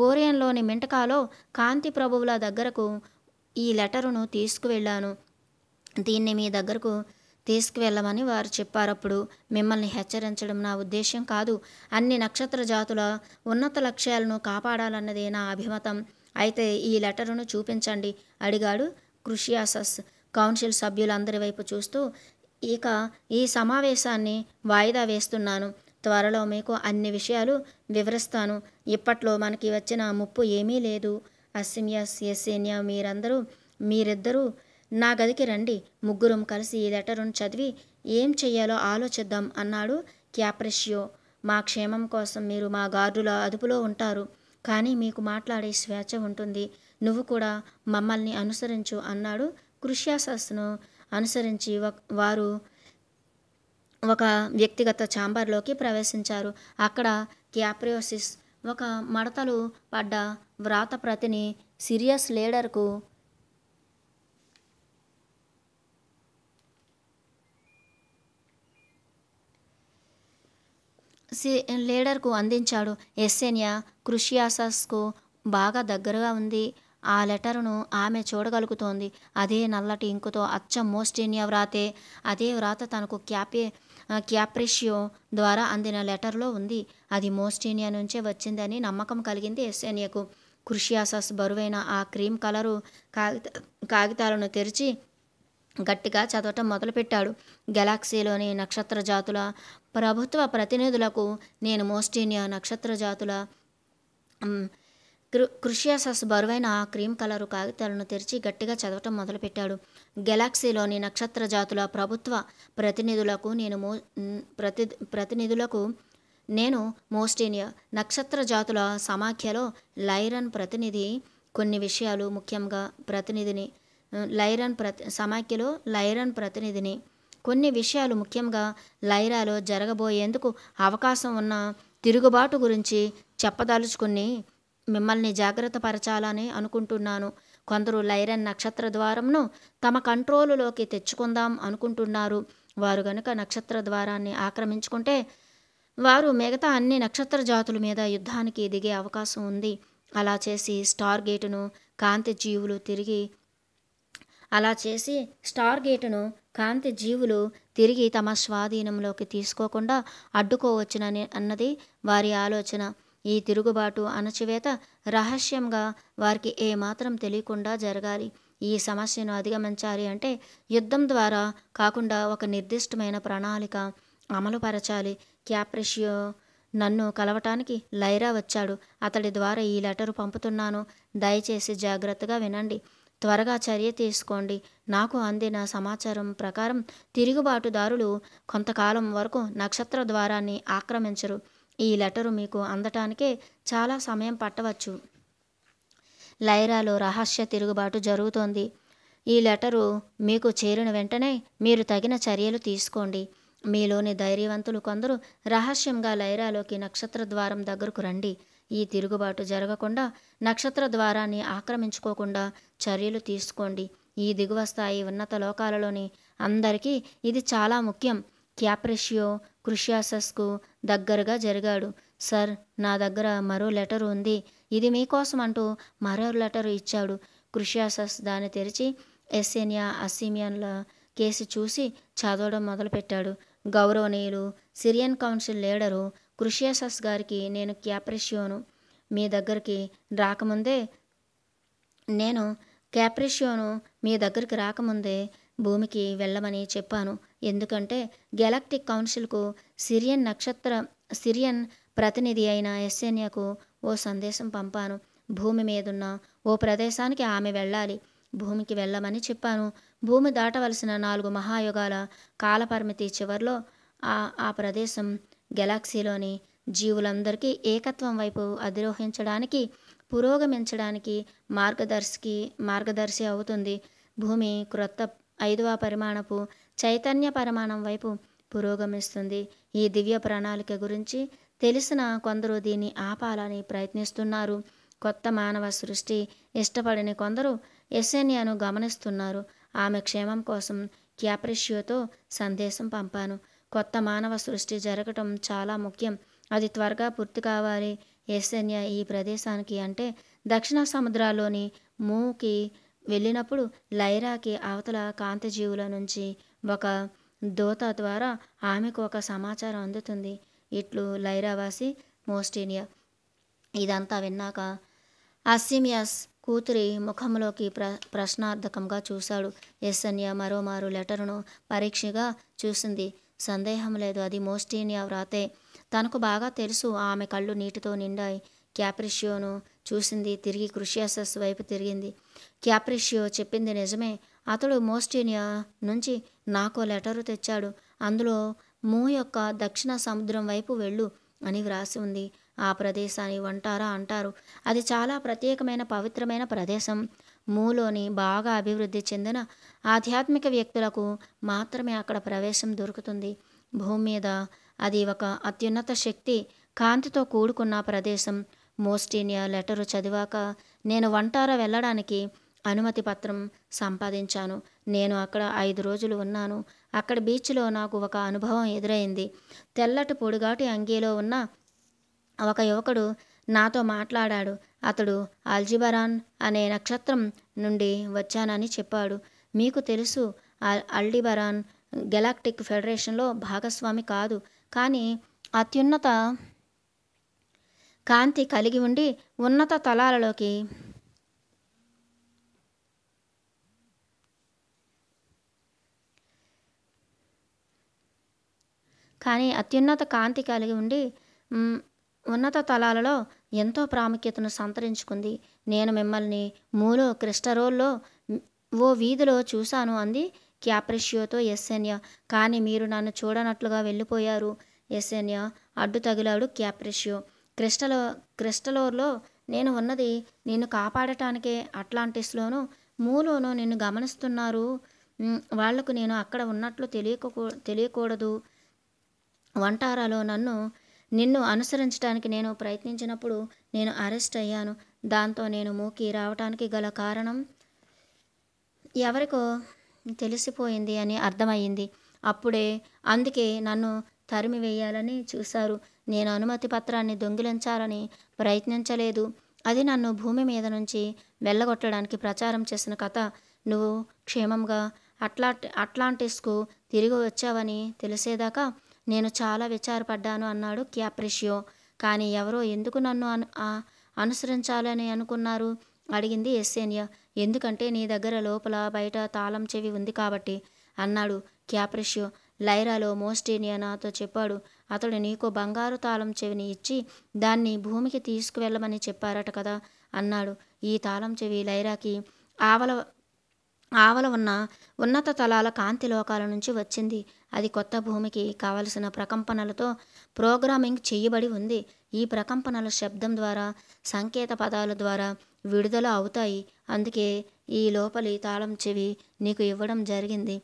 S1: ఓరియన్లోని మింటకాలో కాంతి ప్రభువుల దగ్గరకు ఈ లెటరును తీసుకువెళ్ళాను దీన్ని మీ దగ్గరకు తీసుకువెళ్ళమని వారు చెప్పారప్పుడు మిమ్మల్ని హెచ్చరించడం నా ఉద్దేశ్యం కాదు అన్ని నక్షత్ర జాతుల ఉన్నత లక్ష్యాలను కాపాడాలన్నదే నా అభిమతం అయితే ఈ లెటరును చూపించండి అడిగాడు క్రుషియాసస్ కౌన్సిల్ సభ్యులందరి వైపు చూస్తూ ఇక ఈ సమావేశాన్ని వాయిదా వేస్తున్నాను త్వరలో మీకు అన్ని విషయాలు వివరిస్తాను ఇప్పట్లో మనకి వచ్చిన ముప్పు ఏమీ లేదు అస్సిమియా ఎస్సేన్య మీరందరూ మీరిద్దరూ నా గదికి రండి ముగ్గురం కలిసి ఈ లెటరును చదివి ఏం చెయ్యాలో ఆలోచిద్దాం అన్నాడు క్యాప్రెషియో మా క్షేమం కోసం మీరు మా గార్డుల అదుపులో ఉంటారు కానీ మీకు మాట్లాడే స్వేచ్ఛ ఉంటుంది నువ్వు కూడా మమ్మల్ని అనుసరించు అన్నాడు కృష్యాసస్ను అనుసరించి వారు ఒక వ్యక్తిగత ఛాంబర్లోకి ప్రవేశించారు అక్కడ క్యాప్రియోసిస్ ఒక మడతలు పడ్డ వ్రాత ప్రతిని సిరియస్ లీడర్కు సి లీడర్కు అందించాడు ఎస్సేనియా క్రుషియాసస్కు బాగా దగ్గరగా ఉంది ఆ లెటర్ను ఆమె చూడగలుగుతోంది అదే నల్లటి ఇంకుతో అచ్చం మోస్టేనియా వ్రాతే అదే వ్రాత తనకు క్యాపే క్యాప్రిషియో ద్వారా అందిన లెటర్లో ఉంది అది మోస్టేనియా నుంచే వచ్చిందని నమ్మకం కలిగింది ఎస్సేనియాకు కృషియాసస్ బరువైన ఆ క్రీమ్ కలరు కాగిత కాగితాలను తెరిచి గట్టిగా చదవటం మొదలుపెట్టాడు గెలాక్సీలోని నక్షత్ర జాతుల ప్రభుత్వ ప్రతినిధులకు నేను మోస్టేనియా నక్షత్ర జాతుల క్రుషియాసస్ బరువైన ఆ క్రీమ్ కలరు కాగితాలను తెరిచి గట్టిగా చదవటం మొదలుపెట్టాడు గెలాక్సీలోని నక్షత్ర జాతుల ప్రభుత్వ ప్రతినిధులకు నేను మో ప్రతి ప్రతినిధులకు నేను మోస్టీనియర్ నక్షత్ర జాతుల సమాఖ్యలో లైరన్ ప్రతినిధి కొన్ని విషయాలు ముఖ్యంగా ప్రతినిధిని లైరన్ ప్రతి సమాఖ్యలో లైరన్ ప్రతినిధిని కొన్ని విషయాలు ముఖ్యంగా లైరాలో జరగబోయేందుకు అవకాశం ఉన్న తిరుగుబాటు గురించి చెప్పదలుచుకుని మిమ్మల్ని జాగ్రత్త పరచాలని అనుకుంటున్నాను కొందరు లైరన్ నక్షత్ర ద్వారంను తమ కంట్రోలులోకి తెచ్చుకుందాం అనుకుంటున్నారు వారు గనుక నక్షత్ర ద్వారాన్ని ఆక్రమించుకుంటే వారు మిగతా అన్ని నక్షత్ర జాతుల మీద యుద్ధానికి దిగే అవకాశం ఉంది అలా చేసి స్టార్ గేటును కాంతి జీవులు తిరిగి అలా చేసి స్టార్ గేటును కాంతి జీవులు తిరిగి తమ స్వాధీనంలోకి తీసుకోకుండా అడ్డుకోవచ్చునని అన్నది వారి ఆలోచన ఈ తిరుగుబాటు అణచివేత రహస్యంగా వారికి ఏమాత్రం తెలియకుండా జరగాలి ఈ సమస్యను అధిగమించాలి అంటే యుద్ధం ద్వారా కాకుండా ఒక నిర్దిష్టమైన ప్రణాళిక అమలుపరచాలి క్యాప్రిషియో నన్ను కలవటానికి లైరా వచ్చాడు అతడి ద్వారా ఈ లెటరు పంపుతున్నాను దయచేసి జాగ్రత్తగా వినండి త్వరగా చర్య తీసుకోండి నాకు అందిన సమాచారం ప్రకారం తిరుగుబాటుదారులు కొంతకాలం వరకు నక్షత్ర ద్వారాన్ని ఆక్రమించరు ఈ లెటరు మీకు అందటానికే చాలా సమయం పట్టవచ్చు లైరాలో రహస్య తిరుగుబాటు జరుగుతోంది ఈ లెటరు మీకు చేరిన వెంటనే మీరు తగిన చర్యలు తీసుకోండి మీలోని ధైర్యవంతులు కొందరు రహస్యంగా లైరాలోకి నక్షత్ర ద్వారం దగ్గరకు రండి ఈ తిరుగుబాటు జరగకుండా నక్షత్ర ద్వారాన్ని ఆక్రమించుకోకుండా చర్యలు తీసుకోండి ఈ దిగువ స్థాయి ఉన్నత లోకాలలోని అందరికీ ఇది చాలా ముఖ్యం క్యాప్రిషియో కృష్యాసస్కు దగ్గరగా జరిగాడు సార్ నా దగ్గర మరో లెటర్ ఉంది ఇది మీకోసం అంటూ మరో లెటర్ ఇచ్చాడు కృష్యాసస్ దాన్ని తెరిచి ఎస్సేనియా అసీమియన్ల కేసు చూసి చదవడం మొదలుపెట్టాడు గౌరవనీయులు సిరియన్ కౌన్సిల్ లీడరు కృషియాసస్ గారికి నేను క్యాప్రిషియోను మీ దగ్గరికి రాకముందే నేను క్యాప్రిషియోను మీ దగ్గరికి రాకముందే భూమికి వెళ్ళమని చెప్పాను ఎందుకంటే గెలాక్టిక్ కౌన్సిల్కు సిరియన్ నక్షత్ర సిరియన్ ప్రతినిధి అయిన ఎస్సేనియాకు ఓ సందేశం పంపాను భూమి మీదున్న ఓ ప్రదేశానికి ఆమె వెళ్ళాలి భూమికి వెళ్ళమని చెప్పాను భూమి దాటవలసిన నాలుగు మహాయుగాల కాలపరిమితి చివరిలో ఆ ఆ ప్రదేశం గెలాక్సీలోని జీవులందరికీ ఏకత్వం వైపు అధిరోహించడానికి పురోగమించడానికి మార్గదర్శికి మార్గదర్శి అవుతుంది భూమి క్రొత్త ఐదవ పరిమాణపు చైతన్య పరిమాణం వైపు పురోగమిస్తుంది ఈ దివ్య ప్రణాళిక గురించి తెలిసిన కొందరు దీన్ని ఆపాలని ప్రయత్నిస్తున్నారు కొత్త మానవ సృష్టి ఇష్టపడిన కొందరు ఎస్ఎన్యాను గమనిస్తున్నారు ఆమె క్షేమం కోసం క్యాప్రిషియోతో సందేశం పంపాను కొత్త మానవ సృష్టి జరగటం చాలా ముఖ్యం అది త్వరగా పూర్తి కావాలి ఎస్ఎన్య ఈ ప్రదేశానికి అంటే దక్షిణ సముద్రాల్లోని మూకి వెళ్ళినప్పుడు లైరాకి అవతల కాంతజీవుల నుంచి ఒక దూత ద్వారా ఆమెకు ఒక సమాచారం అందుతుంది ఇట్లు లైరావాసి మోస్టీనియా ఇదంతా విన్నాక అస్సిమియాస్ కూతురి ముఖంలోకి ప్ర ప్రశ్నార్థకంగా చూశాడు ఎస్సన్య మరోమారు లెటరును పరీక్షగా చూసింది సందేహం లేదు అది మోస్టీనియా వ్రాతే తనకు బాగా తెలుసు ఆమె కళ్ళు నీటితో నిండాయి క్యాప్రిషియోను చూసింది తిరిగి కృషియాసస్ వైపు తిరిగింది క్యాప్రిషియో చెప్పింది నిజమే అతడు మోస్టేనియా నుంచి నాకో లెటరు తెచ్చాడు అందులో మూ యొక్క దక్షిణ సముద్రం వైపు వెళ్ళు అని వ్రాసి ఉంది ఆ ప్రదేశాన్ని వంటారా అంటారు అది చాలా ప్రత్యేకమైన పవిత్రమైన ప్రదేశం మూలోని బాగా అభివృద్ధి చెందిన ఆధ్యాత్మిక వ్యక్తులకు మాత్రమే అక్కడ ప్రవేశం దొరుకుతుంది భూమి మీద అది ఒక అత్యున్నత శక్తి కాంతితో కూడుకున్న ప్రదేశం మోస్టీనియా లెటరు చదివాక నేను వంటార వెళ్ళడానికి అనుమతి పత్రం సంపాదించాను నేను అక్కడ ఐదు రోజులు ఉన్నాను అక్కడ బీచ్లో నాకు ఒక అనుభవం ఎదురైంది తెల్లటి పొడిగాటి అంగీలో ఉన్న ఒక యువకుడు నాతో మాట్లాడాడు అతడు అల్జిబరాన్ అనే నక్షత్రం నుండి వచ్చానని చెప్పాడు మీకు తెలుసు అల్డిబరాన్ గెలాక్టిక్ ఫెడరేషన్లో భాగస్వామి కాదు కానీ అత్యున్నత కాంతి కలిగి ఉండి ఉన్నత తలాలలోకి కానీ అత్యున్నత కాంతి కలిగి ఉండి ఉన్నత తలాలలో ఎంతో ప్రాముఖ్యతను సంతరించుకుంది నేను మిమ్మల్ని మూలో క్రిస్టరోల్లో ఓ వీధిలో చూశాను అంది క్యాప్రిషియోతో ఎస్సెన్య కానీ మీరు నన్ను చూడనట్లుగా వెళ్ళిపోయారు ఎస్సెన్య అడ్డు తగిలాడు క్యాప్రిషియో క్రిస్టలో క్రిస్టలోర్లో నేను ఉన్నది నిన్ను కాపాడటానికే అట్లాంటిస్లోను మూలోను నిన్ను గమనిస్తున్నారు వాళ్లకు నేను అక్కడ ఉన్నట్లు తెలియకూ తెలియకూడదు వంటారాలో నన్ను నిన్ను అనుసరించడానికి నేను ప్రయత్నించినప్పుడు నేను అరెస్ట్ అయ్యాను దాంతో నేను మూకి రావటానికి గల కారణం ఎవరికో తెలిసిపోయింది అని అర్థమయ్యింది అప్పుడే అందుకే నన్ను తరిమి వేయాలని చూశారు నేను అనుమతి పత్రాన్ని దొంగిలించాలని ప్రయత్నించలేదు అది నన్ను భూమి మీద నుంచి వెళ్ళగొట్టడానికి ప్రచారం చేసిన కథ నువ్వు క్షేమంగా అట్లా అట్లాంటిస్కు తిరిగి వచ్చావని తెలిసేదాకా నేను చాలా విచారపడ్డాను అన్నాడు క్యాప్రిషియో కానీ ఎవరో ఎందుకు నన్ను అనుసరించాలని అనుకున్నారు అడిగింది ఎస్సేనియా ఎందుకంటే నీ దగ్గర లోపల బయట తాళం చెవి ఉంది కాబట్టి అన్నాడు క్యాప్రిషియో లైరాలో మోస్టీనియా నాతో చెప్పాడు అతడు నీకు బంగారు తాళం చెవిని ఇచ్చి దాన్ని భూమికి తీసుకువెళ్ళమని చెప్పారట కదా అన్నాడు ఈ తాళం చెవి లైరాకి ఆవల ఆవల ఉన్న ఉన్నత తలాల కాంతి లోకాల నుంచి వచ్చింది అది కొత్త భూమికి కావలసిన ప్రకంపనలతో ప్రోగ్రామింగ్ చేయబడి ఉంది ఈ ప్రకంపనల శబ్దం ద్వారా సంకేత పదాల ద్వారా విడుదల అవుతాయి అందుకే ఈ లోపలి తాళం చెవి నీకు ఇవ్వడం జరిగింది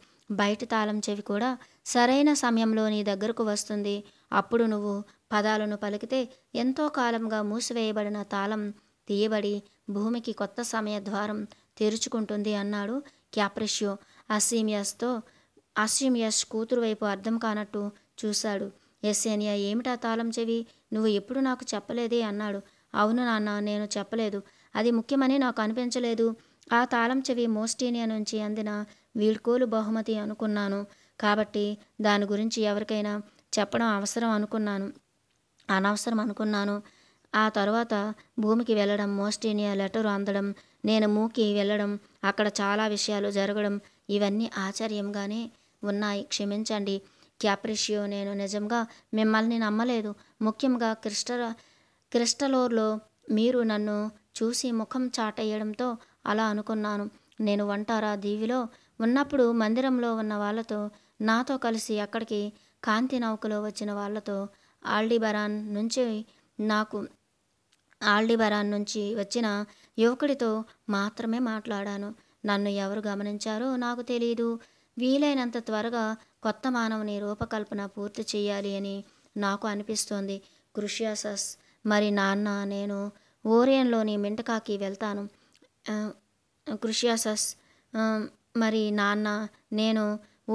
S1: బయట తాళం చెవి కూడా సరైన సమయంలో నీ దగ్గరకు వస్తుంది అప్పుడు నువ్వు పదాలను పలికితే ఎంతో కాలంగా మూసివేయబడిన తాళం తీయబడి భూమికి కొత్త సమయ ద్వారం తెరుచుకుంటుంది అన్నాడు క్యాప్రిషియో అసీమియస్తో అసీమియస్ కూతురు వైపు అర్థం కానట్టు చూశాడు ఎస్సేనియా ఏమిటా తాళం చెవి నువ్వు ఎప్పుడు నాకు చెప్పలేదే అన్నాడు అవును నాన్న నేను చెప్పలేదు అది ముఖ్యమని నాకు అనిపించలేదు ఆ తాళం చెవి మోస్టీనియా నుంచి అందిన వీడ్కోలు బహుమతి అనుకున్నాను కాబట్టి దాని గురించి ఎవరికైనా చెప్పడం అవసరం అనుకున్నాను అనవసరం అనుకున్నాను ఆ తర్వాత భూమికి వెళ్ళడం మోస్టీనియా లెటర్ అందడం నేను మూకి వెళ్ళడం అక్కడ చాలా విషయాలు జరగడం ఇవన్నీ ఆశ్చర్యంగానే ఉన్నాయి క్షమించండి క్యాప్రిషియో నేను నిజంగా మిమ్మల్ని నమ్మలేదు ముఖ్యంగా క్రిస్టర క్రిస్టలోర్లో మీరు నన్ను చూసి ముఖం చాటేయడంతో అలా అనుకున్నాను నేను వంటారా దీవిలో ఉన్నప్పుడు మందిరంలో ఉన్న వాళ్ళతో నాతో కలిసి అక్కడికి కాంతి నౌకలో వచ్చిన వాళ్లతో ఆల్డిబరాన్ నుంచి నాకు ఆల్డిబరాన్ నుంచి వచ్చిన యువకుడితో మాత్రమే మాట్లాడాను నన్ను ఎవరు గమనించారో నాకు తెలియదు వీలైనంత త్వరగా కొత్త మానవుని రూపకల్పన పూర్తి చేయాలి అని నాకు అనిపిస్తోంది కృషియాసస్ మరి నాన్న నేను ఓరియన్లోని మింటకాకి వెళ్తాను కృషియాసస్ మరి నాన్న నేను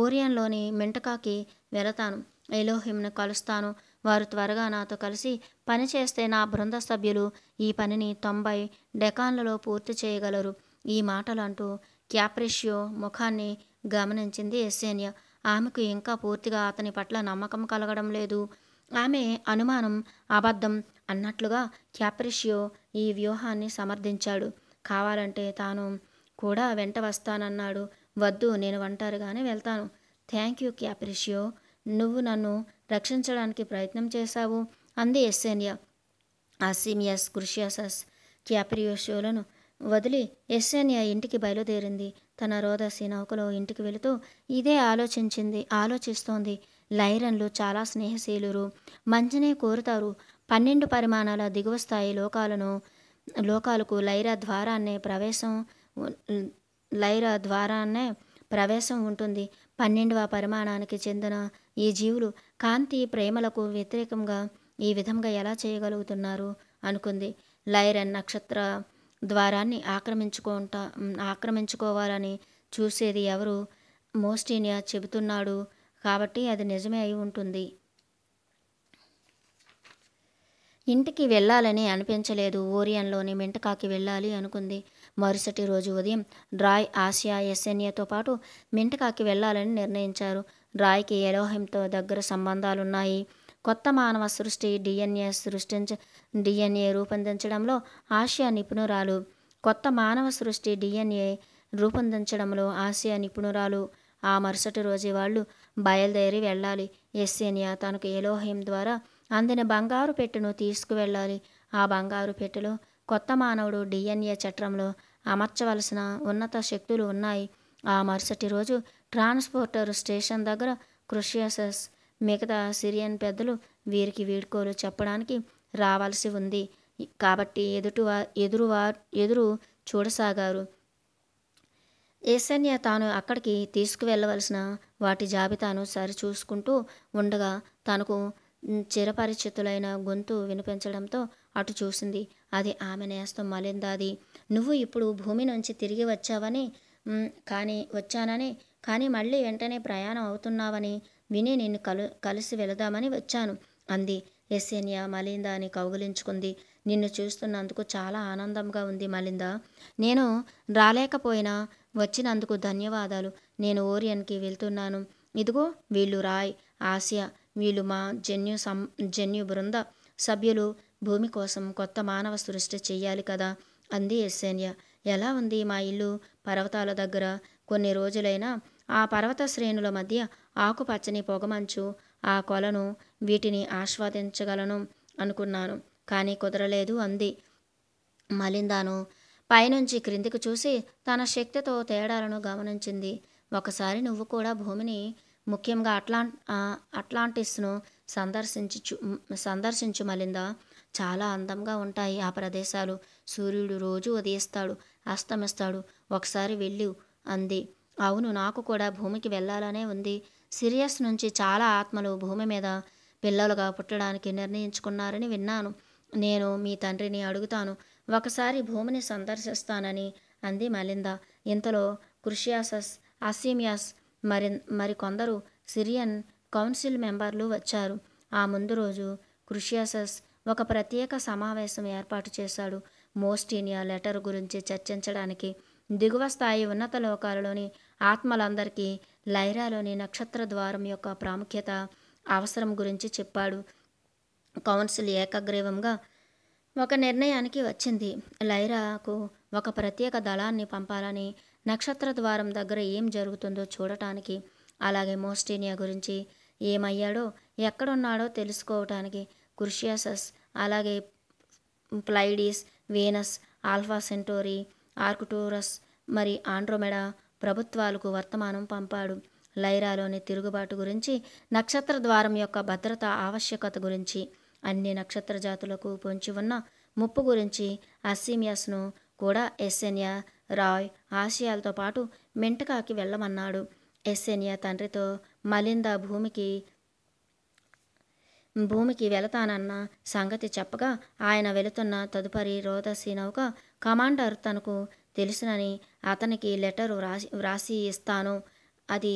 S1: ఓరియన్లోని మింటకాకి వెళతాను ఎలోహింను కలుస్తాను వారు త్వరగా నాతో కలిసి పని చేస్తే నా బృంద సభ్యులు ఈ పనిని తొంభై డెకాన్లలో పూర్తి చేయగలరు ఈ మాటలు అంటూ క్యాప్రిషియో ముఖాన్ని గమనించింది ఎస్సేనియా ఆమెకు ఇంకా పూర్తిగా అతని పట్ల నమ్మకం కలగడం లేదు ఆమె అనుమానం అబద్ధం అన్నట్లుగా క్యాప్రిషియో ఈ వ్యూహాన్ని సమర్థించాడు కావాలంటే తాను కూడా వెంట వస్తానన్నాడు వద్దు నేను ఒంటరిగానే వెళ్తాను థ్యాంక్ యూ క్యాప్రిషియో నువ్వు నన్ను రక్షించడానికి ప్రయత్నం చేశావు అంది ఎస్సేనియా ఆసిమియాస్ కృషియాసస్ క్యాప్రియోషియోలను వదిలి ఎస్సేనియా ఇంటికి బయలుదేరింది తన రోదసి నౌకలో ఇంటికి వెళుతూ ఇదే ఆలోచించింది ఆలోచిస్తోంది లైరన్లు చాలా స్నేహశీలురు మంచినే కోరుతారు పన్నెండు పరిమాణాల దిగువ స్థాయి లోకాలను లోకాలకు లైరా ద్వారాన్నే ప్రవేశం లైర ద్వారానే ప్రవేశం ఉంటుంది పన్నెండవ పరిమాణానికి చెందిన ఈ జీవులు కాంతి ప్రేమలకు వ్యతిరేకంగా ఈ విధంగా ఎలా చేయగలుగుతున్నారు అనుకుంది లైరన్ నక్షత్ర ద్వారాన్ని ఆక్రమించుకుంటా ఆక్రమించుకోవాలని చూసేది ఎవరు మోస్టీనియా చెబుతున్నాడు కాబట్టి అది నిజమే అయి ఉంటుంది ఇంటికి వెళ్ళాలని అనిపించలేదు ఓరియన్లోని మింటకాకి వెళ్ళాలి అనుకుంది మరుసటి రోజు ఉదయం రాయ్ ఆసియా ఎస్ఎన్ఏతో పాటు మింటకాకి వెళ్లాలని నిర్ణయించారు రాయ్కి ఎలోహింతో దగ్గర సంబంధాలున్నాయి కొత్త మానవ సృష్టి డిఎన్ఏ సృష్టించ డిఎన్ఏ రూపొందించడంలో ఆసియా నిపుణురాలు కొత్త మానవ సృష్టి డిఎన్ఏ రూపొందించడంలో ఆసియా నిపుణురాలు ఆ మరుసటి రోజు వాళ్ళు బయలుదేరి వెళ్ళాలి ఎస్సేనియా తనకు ఎలోహిం ద్వారా అందిన బంగారు పెట్టెను తీసుకువెళ్ళాలి ఆ బంగారు పెట్టెలో కొత్త మానవుడు డిఎన్ఏ చట్రంలో అమర్చవలసిన ఉన్నత శక్తులు ఉన్నాయి ఆ మరుసటి రోజు ట్రాన్స్పోర్టర్ స్టేషన్ దగ్గర క్రుషియసస్ మిగతా సిరియన్ పెద్దలు వీరికి వీడ్కోలు చెప్పడానికి రావాల్సి ఉంది కాబట్టి ఎదుటి ఎదురు ఎదురు చూడసాగారు ఏసన్య తాను అక్కడికి తీసుకువెళ్ళవలసిన వాటి జాబితాను సరిచూసుకుంటూ ఉండగా తనకు చిరపరిచితులైన గొంతు వినిపించడంతో అటు చూసింది అది ఆమె నేస్తం మలిందాది నువ్వు ఇప్పుడు భూమి నుంచి తిరిగి వచ్చావని కానీ వచ్చానని కానీ మళ్ళీ వెంటనే ప్రయాణం అవుతున్నావని విని నిన్ను కలు కలిసి వెళదామని వచ్చాను అంది యశన్య మలింద అని కౌగులించుకుంది నిన్ను చూస్తున్నందుకు చాలా ఆనందంగా ఉంది మలింద నేను రాలేకపోయినా వచ్చినందుకు ధన్యవాదాలు నేను ఓరియన్కి వెళ్తున్నాను ఇదిగో వీళ్ళు రాయ్ ఆసియా వీళ్ళు మా జన్యు సం జన్యు బృంద సభ్యులు భూమి కోసం కొత్త మానవ సృష్టి చెయ్యాలి కదా అంది ఎస్సేన్య ఎలా ఉంది మా ఇల్లు పర్వతాల దగ్గర కొన్ని రోజులైనా ఆ పర్వత శ్రేణుల మధ్య ఆకుపచ్చని పొగమంచు ఆ కొలను వీటిని ఆస్వాదించగలను అనుకున్నాను కానీ కుదరలేదు అంది మలిందాను పైనుంచి క్రిందికి చూసి తన శక్తితో తేడాలను గమనించింది ఒకసారి నువ్వు కూడా భూమిని ముఖ్యంగా అట్లాంట్ అట్లాంటిస్ను సందర్శించు సందర్శించు మలిందా చాలా అందంగా ఉంటాయి ఆ ప్రదేశాలు సూర్యుడు రోజు ఉదయిస్తాడు అస్తమిస్తాడు ఒకసారి వెళ్ళి అంది అవును నాకు కూడా భూమికి వెళ్ళాలనే ఉంది సిరియస్ నుంచి చాలా ఆత్మలు భూమి మీద పిల్లలుగా పుట్టడానికి నిర్ణయించుకున్నారని విన్నాను నేను మీ తండ్రిని అడుగుతాను ఒకసారి భూమిని సందర్శిస్తానని అంది మలింద ఇంతలో కృషియాసస్ అసీమియాస్ మరి మరికొందరు సిరియన్ కౌన్సిల్ మెంబర్లు వచ్చారు ఆ ముందు రోజు కృషియాసస్ ఒక ప్రత్యేక సమావేశం ఏర్పాటు చేశాడు మోస్టీని లెటర్ గురించి చర్చించడానికి దిగువ స్థాయి ఉన్నత లోకాలలోని ఆత్మలందరికీ లైరాలోని నక్షత్ర ద్వారం యొక్క ప్రాముఖ్యత అవసరం గురించి చెప్పాడు కౌన్సిల్ ఏకగ్రీవంగా ఒక నిర్ణయానికి వచ్చింది లైరాకు ఒక ప్రత్యేక దళాన్ని పంపాలని నక్షత్ర ద్వారం దగ్గర ఏం జరుగుతుందో చూడటానికి అలాగే మోస్టీనియా గురించి ఏమయ్యాడో ఎక్కడున్నాడో తెలుసుకోవటానికి కుర్షియాసస్ అలాగే Pleiades Venus Alpha Centauri Arcturus మరి ఆండ్రోమెడా ప్రభుత్వాలకు వర్తమానం పంపాడు లైరాలోని తిరుగుబాటు గురించి నక్షత్ర ద్వారం యొక్క భద్రత ఆవశ్యకత గురించి అన్ని నక్షత్ర జాతులకు పొంచి ఉన్న ముప్పు గురించి అస్సీమియస్ను కూడా ఎస్సెనియా రాయ్ ఆశయాలతో పాటు మెంటకాకి వెళ్ళమన్నాడు ఎస్సెనియా తండ్రితో మలిందా భూమికి భూమికి వెళతానన్న సంగతి చెప్పగా ఆయన వెళుతున్న తదుపరి రోదసి నౌక కమాండర్ తనకు తెలుసునని అతనికి లెటరు రాసి వ్రాసి ఇస్తాను అది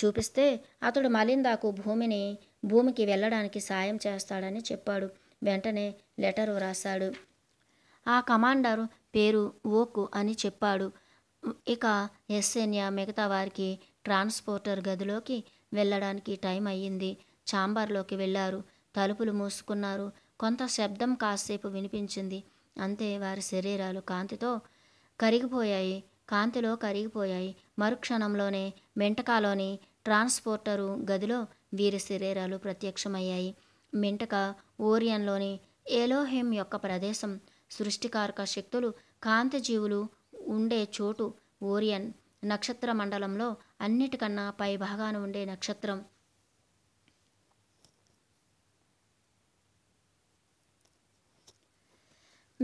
S1: చూపిస్తే అతడు మలిందాకు భూమిని భూమికి వెళ్ళడానికి సాయం చేస్తాడని చెప్పాడు వెంటనే లెటరు రాశాడు ఆ కమాండర్ పేరు ఓకు అని చెప్పాడు ఇక ఎస్సేన్య మిగతా వారికి ట్రాన్స్పోర్టర్ గదిలోకి వెళ్ళడానికి టైం అయ్యింది ఛాంబర్లోకి వెళ్ళారు తలుపులు మూసుకున్నారు కొంత శబ్దం కాసేపు వినిపించింది అంతే వారి శరీరాలు కాంతితో కరిగిపోయాయి కాంతిలో కరిగిపోయాయి మరుక్షణంలోనే మెంటకాలోని ట్రాన్స్పోర్టరు గదిలో వీరి శరీరాలు ప్రత్యక్షమయ్యాయి మెంటక ఓరియన్లోని ఏలోహిం యొక్క ప్రదేశం సృష్టికారక శక్తులు కాంతిజీవులు ఉండే చోటు ఓరియన్ నక్షత్ర మండలంలో అన్నిటికన్నా పై భాగాన ఉండే నక్షత్రం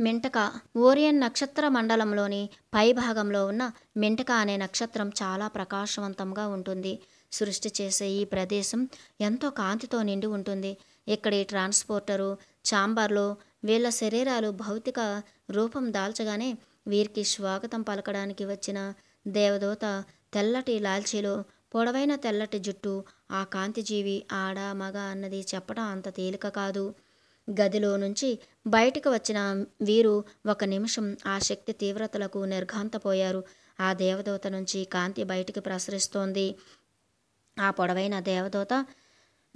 S1: మెంటక ఓరియన్ నక్షత్ర మండలంలోని పైభాగంలో ఉన్న మెంటక అనే నక్షత్రం చాలా ప్రకాశవంతంగా ఉంటుంది సృష్టి చేసే ఈ ప్రదేశం ఎంతో కాంతితో నిండి ఉంటుంది ఇక్కడి ట్రాన్స్పోర్టరు చాంబర్లు వీళ్ళ శరీరాలు భౌతిక రూపం దాల్చగానే వీరికి స్వాగతం పలకడానికి వచ్చిన దేవదూత తెల్లటి లాల్చీలో పొడవైన తెల్లటి జుట్టు ఆ కాంతిజీవి ఆడ మగ అన్నది చెప్పడం అంత తేలిక కాదు గదిలో నుంచి బయటకు వచ్చిన వీరు ఒక నిమిషం ఆ శక్తి తీవ్రతలకు నిర్ఘాంతపోయారు ఆ దేవదూత నుంచి కాంతి బయటికి ప్రసరిస్తోంది ఆ పొడవైన దేవదూత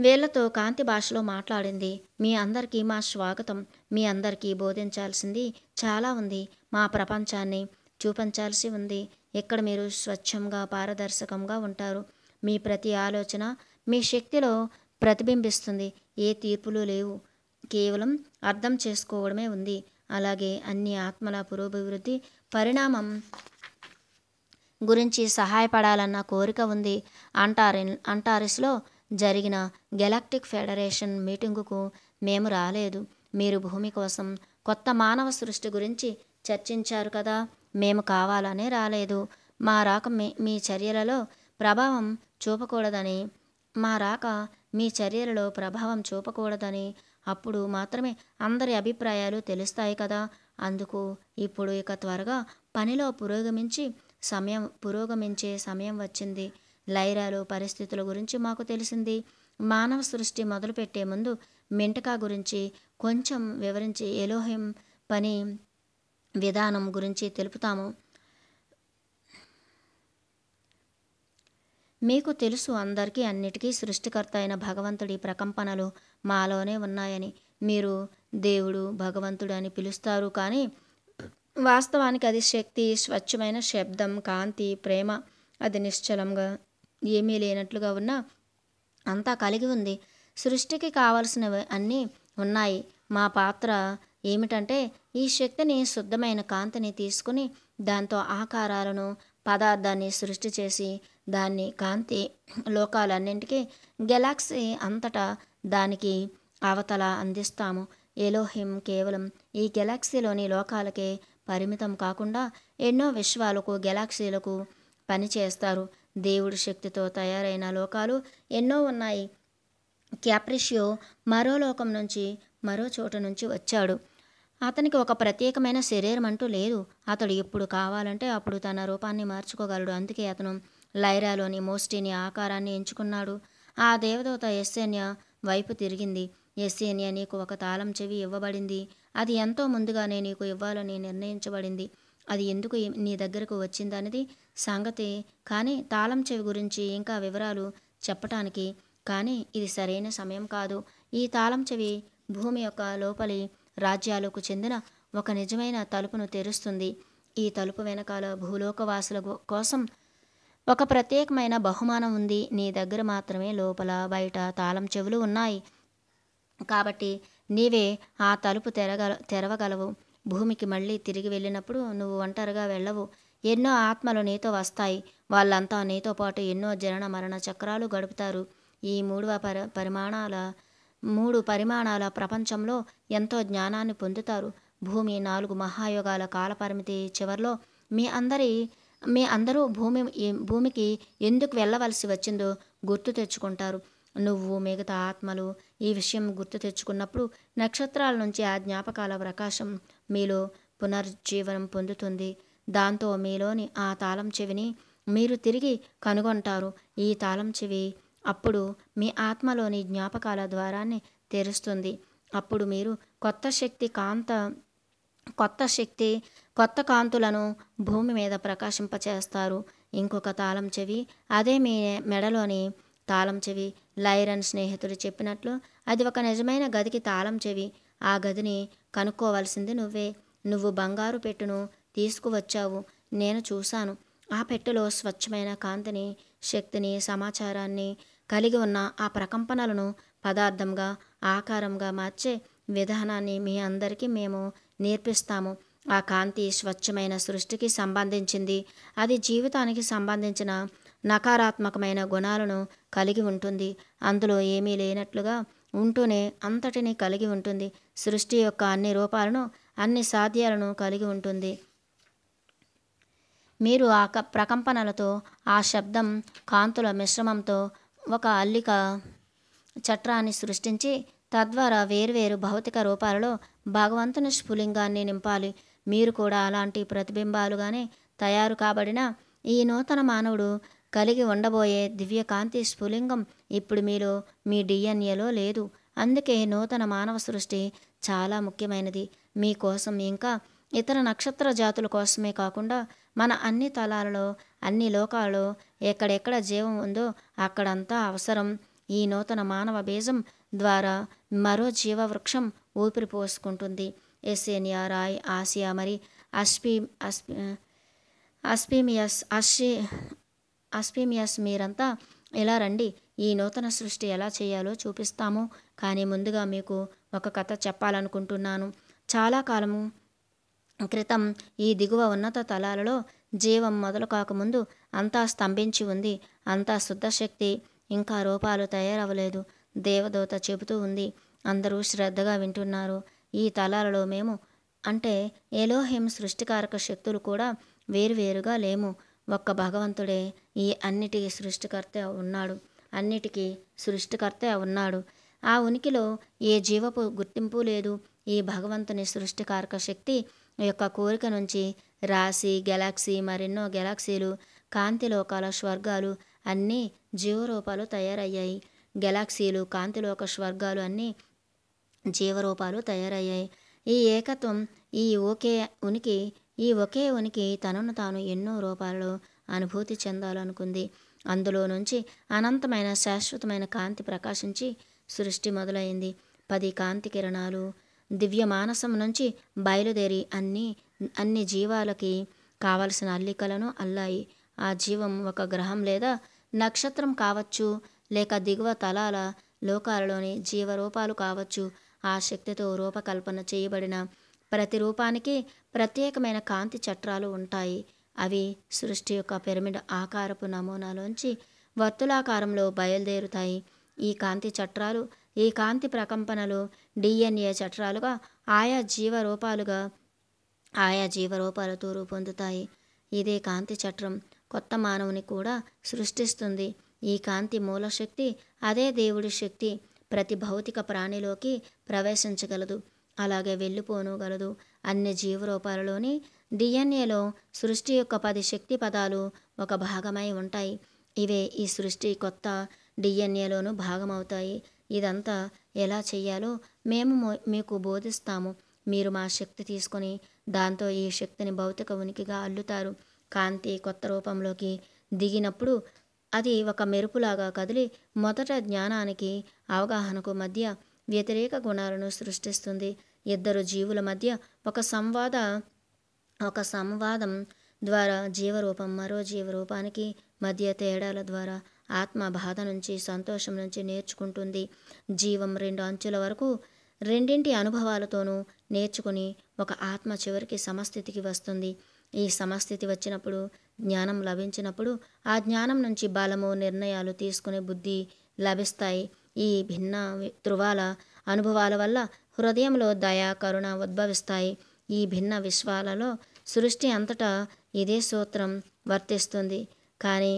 S1: వీళ్లతో కాంతి భాషలో మాట్లాడింది మీ అందరికీ మా స్వాగతం మీ అందరికీ బోధించాల్సింది చాలా ఉంది మా ప్రపంచాన్ని చూపించాల్సి ఉంది ఇక్కడ మీరు స్వచ్ఛంగా పారదర్శకంగా ఉంటారు మీ ప్రతి ఆలోచన మీ శక్తిలో ప్రతిబింబిస్తుంది ఏ తీర్పులు లేవు కేవలం అర్థం చేసుకోవడమే ఉంది అలాగే అన్ని ఆత్మల పురోభివృద్ధి పరిణామం గురించి సహాయపడాలన్న కోరిక ఉంది అంటారి అంటారిస్లో జరిగిన గెలాక్టిక్ ఫెడరేషన్ మీటింగుకు మేము రాలేదు మీరు భూమి కోసం కొత్త మానవ సృష్టి గురించి చర్చించారు కదా మేము కావాలనే రాలేదు మా రాక మీ చర్యలలో ప్రభావం చూపకూడదని మా రాక మీ చర్యలలో ప్రభావం చూపకూడదని అప్పుడు మాత్రమే అందరి అభిప్రాయాలు తెలుస్తాయి కదా అందుకు ఇప్పుడు ఇక త్వరగా పనిలో పురోగమించి సమయం పురోగమించే సమయం వచ్చింది లైరాలు పరిస్థితుల గురించి మాకు తెలిసింది మానవ సృష్టి మొదలుపెట్టే ముందు మెంటకా గురించి కొంచెం వివరించి ఎలోహిం పని విధానం గురించి తెలుపుతాము మీకు తెలుసు అందరికీ అన్నిటికీ సృష్టికర్త అయిన భగవంతుడి ప్రకంపనలు మాలోనే ఉన్నాయని మీరు దేవుడు భగవంతుడు అని పిలుస్తారు కానీ వాస్తవానికి అది శక్తి స్వచ్ఛమైన శబ్దం కాంతి ప్రేమ అది నిశ్చలంగా ఏమీ లేనట్లుగా ఉన్న అంతా కలిగి ఉంది సృష్టికి కావలసినవి అన్నీ ఉన్నాయి మా పాత్ర ఏమిటంటే ఈ శక్తిని శుద్ధమైన కాంతిని తీసుకుని దాంతో ఆకారాలను పదార్థాన్ని సృష్టి చేసి దాన్ని కాంతి లోకాలన్నింటికీ గెలాక్సీ అంతటా దానికి అవతల అందిస్తాము ఎలోహిం కేవలం ఈ గెలాక్సీలోని లోకాలకే పరిమితం కాకుండా ఎన్నో విశ్వాలకు గెలాక్సీలకు పనిచేస్తారు దేవుడి శక్తితో తయారైన లోకాలు ఎన్నో ఉన్నాయి క్యాప్రిషియో మరో లోకం నుంచి మరో చోట నుంచి వచ్చాడు అతనికి ఒక ప్రత్యేకమైన శరీరం అంటూ లేదు అతడు ఎప్పుడు కావాలంటే అప్పుడు తన రూపాన్ని మార్చుకోగలడు అందుకే అతను లైరాలోని మోస్టీని ఆకారాన్ని ఎంచుకున్నాడు ఆ దేవదూత యశన్య వైపు తిరిగింది ఎస్సీని నీకు ఒక తాళం చెవి ఇవ్వబడింది అది ఎంతో ముందుగానే నీకు ఇవ్వాలని నిర్ణయించబడింది అది ఎందుకు నీ దగ్గరకు వచ్చిందనేది సంగతి కానీ తాళం చెవి గురించి ఇంకా వివరాలు చెప్పటానికి కానీ ఇది సరైన సమయం కాదు ఈ తాళం చెవి భూమి యొక్క లోపలి రాజ్యాలకు చెందిన ఒక నిజమైన తలుపును తెరుస్తుంది ఈ తలుపు వెనకాల భూలోకవాసుల కోసం ఒక ప్రత్యేకమైన బహుమానం ఉంది నీ దగ్గర మాత్రమే లోపల బయట తాళం చెవులు ఉన్నాయి కాబట్టి నీవే ఆ తలుపు తెరగల తెరవగలవు భూమికి మళ్ళీ తిరిగి వెళ్ళినప్పుడు నువ్వు ఒంటరిగా వెళ్ళవు ఎన్నో ఆత్మలు నీతో వస్తాయి వాళ్ళంతా నీతో పాటు ఎన్నో జనన మరణ చక్రాలు గడుపుతారు ఈ మూడవ పరి పరిమాణాల మూడు పరిమాణాల ప్రపంచంలో ఎంతో జ్ఞానాన్ని పొందుతారు భూమి నాలుగు మహాయోగాల కాలపరిమితి చివరిలో మీ అందరి మీ అందరూ భూమి భూమికి ఎందుకు వెళ్ళవలసి వచ్చిందో గుర్తు తెచ్చుకుంటారు నువ్వు మిగతా ఆత్మలు ఈ విషయం గుర్తు తెచ్చుకున్నప్పుడు నక్షత్రాల నుంచి ఆ జ్ఞాపకాల ప్రకాశం మీలో పునర్జీవనం పొందుతుంది దాంతో మీలోని ఆ తాళం చెవిని మీరు తిరిగి కనుగొంటారు ఈ తాళం చెవి అప్పుడు మీ ఆత్మలోని జ్ఞాపకాల ద్వారాన్ని తెరుస్తుంది అప్పుడు మీరు కొత్త శక్తి కాంత కొత్త శక్తి కొత్త కాంతులను భూమి మీద ప్రకాశింపచేస్తారు ఇంకొక తాళం చెవి అదే మీ మెడలోని తాళం చెవి లైరన్ స్నేహితుడు చెప్పినట్లు అది ఒక నిజమైన గదికి తాళం చెవి ఆ గదిని కనుక్కోవలసింది నువ్వే నువ్వు బంగారు పెట్టును తీసుకువచ్చావు నేను చూశాను ఆ పెట్టెలో స్వచ్ఛమైన కాంతిని శక్తిని సమాచారాన్ని కలిగి ఉన్న ఆ ప్రకంపనలను పదార్థంగా ఆకారంగా మార్చే విధానాన్ని మీ అందరికీ మేము నేర్పిస్తాము ఆ కాంతి స్వచ్ఛమైన సృష్టికి సంబంధించింది అది జీవితానికి సంబంధించిన నకారాత్మకమైన గుణాలను కలిగి ఉంటుంది అందులో ఏమీ లేనట్లుగా ఉంటూనే అంతటిని కలిగి ఉంటుంది సృష్టి యొక్క అన్ని రూపాలను అన్ని సాధ్యాలను కలిగి ఉంటుంది మీరు ఆ ప్రకంపనలతో ఆ శబ్దం కాంతుల మిశ్రమంతో ఒక అల్లిక చట్రాన్ని సృష్టించి తద్వారా వేర్వేరు భౌతిక రూపాలలో భగవంతుని స్ఫులింగాన్ని నింపాలి మీరు కూడా అలాంటి ప్రతిబింబాలుగానే తయారు కాబడిన ఈ నూతన మానవుడు కలిగి ఉండబోయే దివ్యకాంతి స్ఫులింగం ఇప్పుడు మీలో మీ డిఎన్ఏలో లేదు అందుకే నూతన మానవ సృష్టి చాలా ముఖ్యమైనది మీకోసం ఇంకా ఇతర నక్షత్ర జాతుల కోసమే కాకుండా మన అన్ని తలాలలో అన్ని లోకాలలో ఎక్కడెక్కడ జీవం ఉందో అక్కడంతా అవసరం ఈ నూతన మానవ బీజం ద్వారా మరో జీవవృక్షం ఊపిరి పోసుకుంటుంది ఎసేనియా రాయ్ ఆసియా మరి అస్పీ అస్పి అస్పీమియస్ అశ్వి అస్పీమియస్ మీరంతా ఇలా రండి ఈ నూతన సృష్టి ఎలా చేయాలో చూపిస్తాము కానీ ముందుగా మీకు ఒక కథ చెప్పాలనుకుంటున్నాను చాలా కాలము క్రితం ఈ దిగువ ఉన్నత తలాలలో జీవం మొదలు కాకముందు అంతా స్తంభించి ఉంది అంతా శుద్ధశక్తి ఇంకా రూపాలు తయారవ్వలేదు దేవదూత చెబుతూ ఉంది అందరూ శ్రద్ధగా వింటున్నారు ఈ తలాలలో మేము అంటే ఎలోహిం సృష్టికారక శక్తులు కూడా వేరువేరుగా లేము ఒక్క భగవంతుడే ఈ అన్నిటి సృష్టికర్త ఉన్నాడు అన్నిటికీ సృష్టికర్త ఉన్నాడు ఆ ఉనికిలో ఏ జీవపు గుర్తింపు లేదు ఈ భగవంతుని సృష్టికారక శక్తి యొక్క కోరిక నుంచి రాశి గెలాక్సీ మరెన్నో గెలాక్సీలు కాంతిలోకాల స్వర్గాలు అన్నీ జీవరూపాలు తయారయ్యాయి గెలాక్సీలు కాంతిలోక స్వర్గాలు అన్నీ జీవరూపాలు తయారయ్యాయి ఈ ఏకత్వం ఈ ఒకే ఉనికి ఈ ఒకే ఉనికి తనను తాను ఎన్నో రూపాలలో అనుభూతి చెందాలనుకుంది అందులో నుంచి అనంతమైన శాశ్వతమైన కాంతి ప్రకాశించి సృష్టి మొదలైంది పది కాంతి కిరణాలు దివ్య మానసం నుంచి బయలుదేరి అన్ని అన్ని జీవాలకి కావలసిన అల్లికలను అల్లాయి ఆ జీవం ఒక గ్రహం లేదా నక్షత్రం కావచ్చు లేక దిగువ తలాల లోకాలలోని జీవరూపాలు కావచ్చు ఆ శక్తితో రూపకల్పన చేయబడిన ప్రతి రూపానికి ప్రత్యేకమైన కాంతి చట్రాలు ఉంటాయి అవి సృష్టి యొక్క పిరమిడ్ ఆకారపు నమూనాలోంచి వర్తులాకారంలో బయలుదేరుతాయి ఈ కాంతి చట్రాలు ఈ కాంతి ప్రకంపనలు డిఎన్ఏ చట్రాలుగా ఆయా జీవరూపాలుగా ఆయా జీవరూపాలతో రూపొందుతాయి ఇదే కాంతి చట్రం కొత్త మానవుని కూడా సృష్టిస్తుంది ఈ కాంతి మూలశక్తి అదే దేవుడి శక్తి ప్రతి భౌతిక ప్రాణిలోకి ప్రవేశించగలదు అలాగే వెళ్ళిపోనుగలదు అన్ని జీవరూపాలలోని డిఎన్ఏలో సృష్టి యొక్క పది శక్తి పదాలు ఒక భాగమై ఉంటాయి ఇవే ఈ సృష్టి కొత్త డిఎన్ఏలోను భాగమవుతాయి ఇదంతా ఎలా చేయాలో మేము మీకు బోధిస్తాము మీరు మా శక్తి తీసుకొని దాంతో ఈ శక్తిని భౌతిక ఉనికిగా అల్లుతారు కాంతి కొత్త రూపంలోకి దిగినప్పుడు అది ఒక మెరుపులాగా కదిలి మొదట జ్ఞానానికి అవగాహనకు మధ్య వ్యతిరేక గుణాలను సృష్టిస్తుంది ఇద్దరు జీవుల మధ్య ఒక సంవాద ఒక సంవాదం ద్వారా జీవరూపం మరో జీవరూపానికి మధ్య తేడాల ద్వారా ఆత్మ బాధ నుంచి సంతోషం నుంచి నేర్చుకుంటుంది జీవం రెండు అంచుల వరకు రెండింటి అనుభవాలతోనూ నేర్చుకుని ఒక ఆత్మ చివరికి సమస్థితికి వస్తుంది ఈ సమస్థితి వచ్చినప్పుడు జ్ఞానం లభించినప్పుడు ఆ జ్ఞానం నుంచి బలము నిర్ణయాలు తీసుకునే బుద్ధి లభిస్తాయి ఈ భిన్న ధృవాల అనుభవాల వల్ల హృదయంలో దయ కరుణ ఉద్భవిస్తాయి ఈ భిన్న విశ్వాలలో సృష్టి అంతటా ఇదే సూత్రం వర్తిస్తుంది కానీ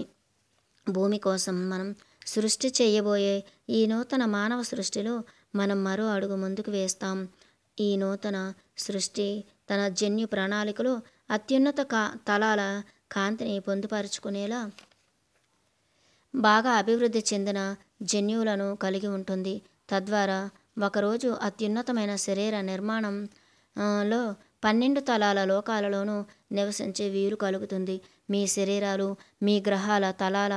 S1: భూమి కోసం మనం సృష్టి చేయబోయే ఈ నూతన మానవ సృష్టిలో మనం మరో అడుగు ముందుకు వేస్తాం ఈ నూతన సృష్టి తన జన్యు ప్రణాళికలో అత్యున్నత కా తలాల కాంతిని పొందుపరుచుకునేలా బాగా అభివృద్ధి చెందిన జన్యువులను కలిగి ఉంటుంది తద్వారా ఒకరోజు అత్యున్నతమైన శరీర నిర్మాణం లో పన్నెండు తలాల లోకాలలోనూ నివసించే వీలు కలుగుతుంది మీ శరీరాలు మీ గ్రహాల తలాల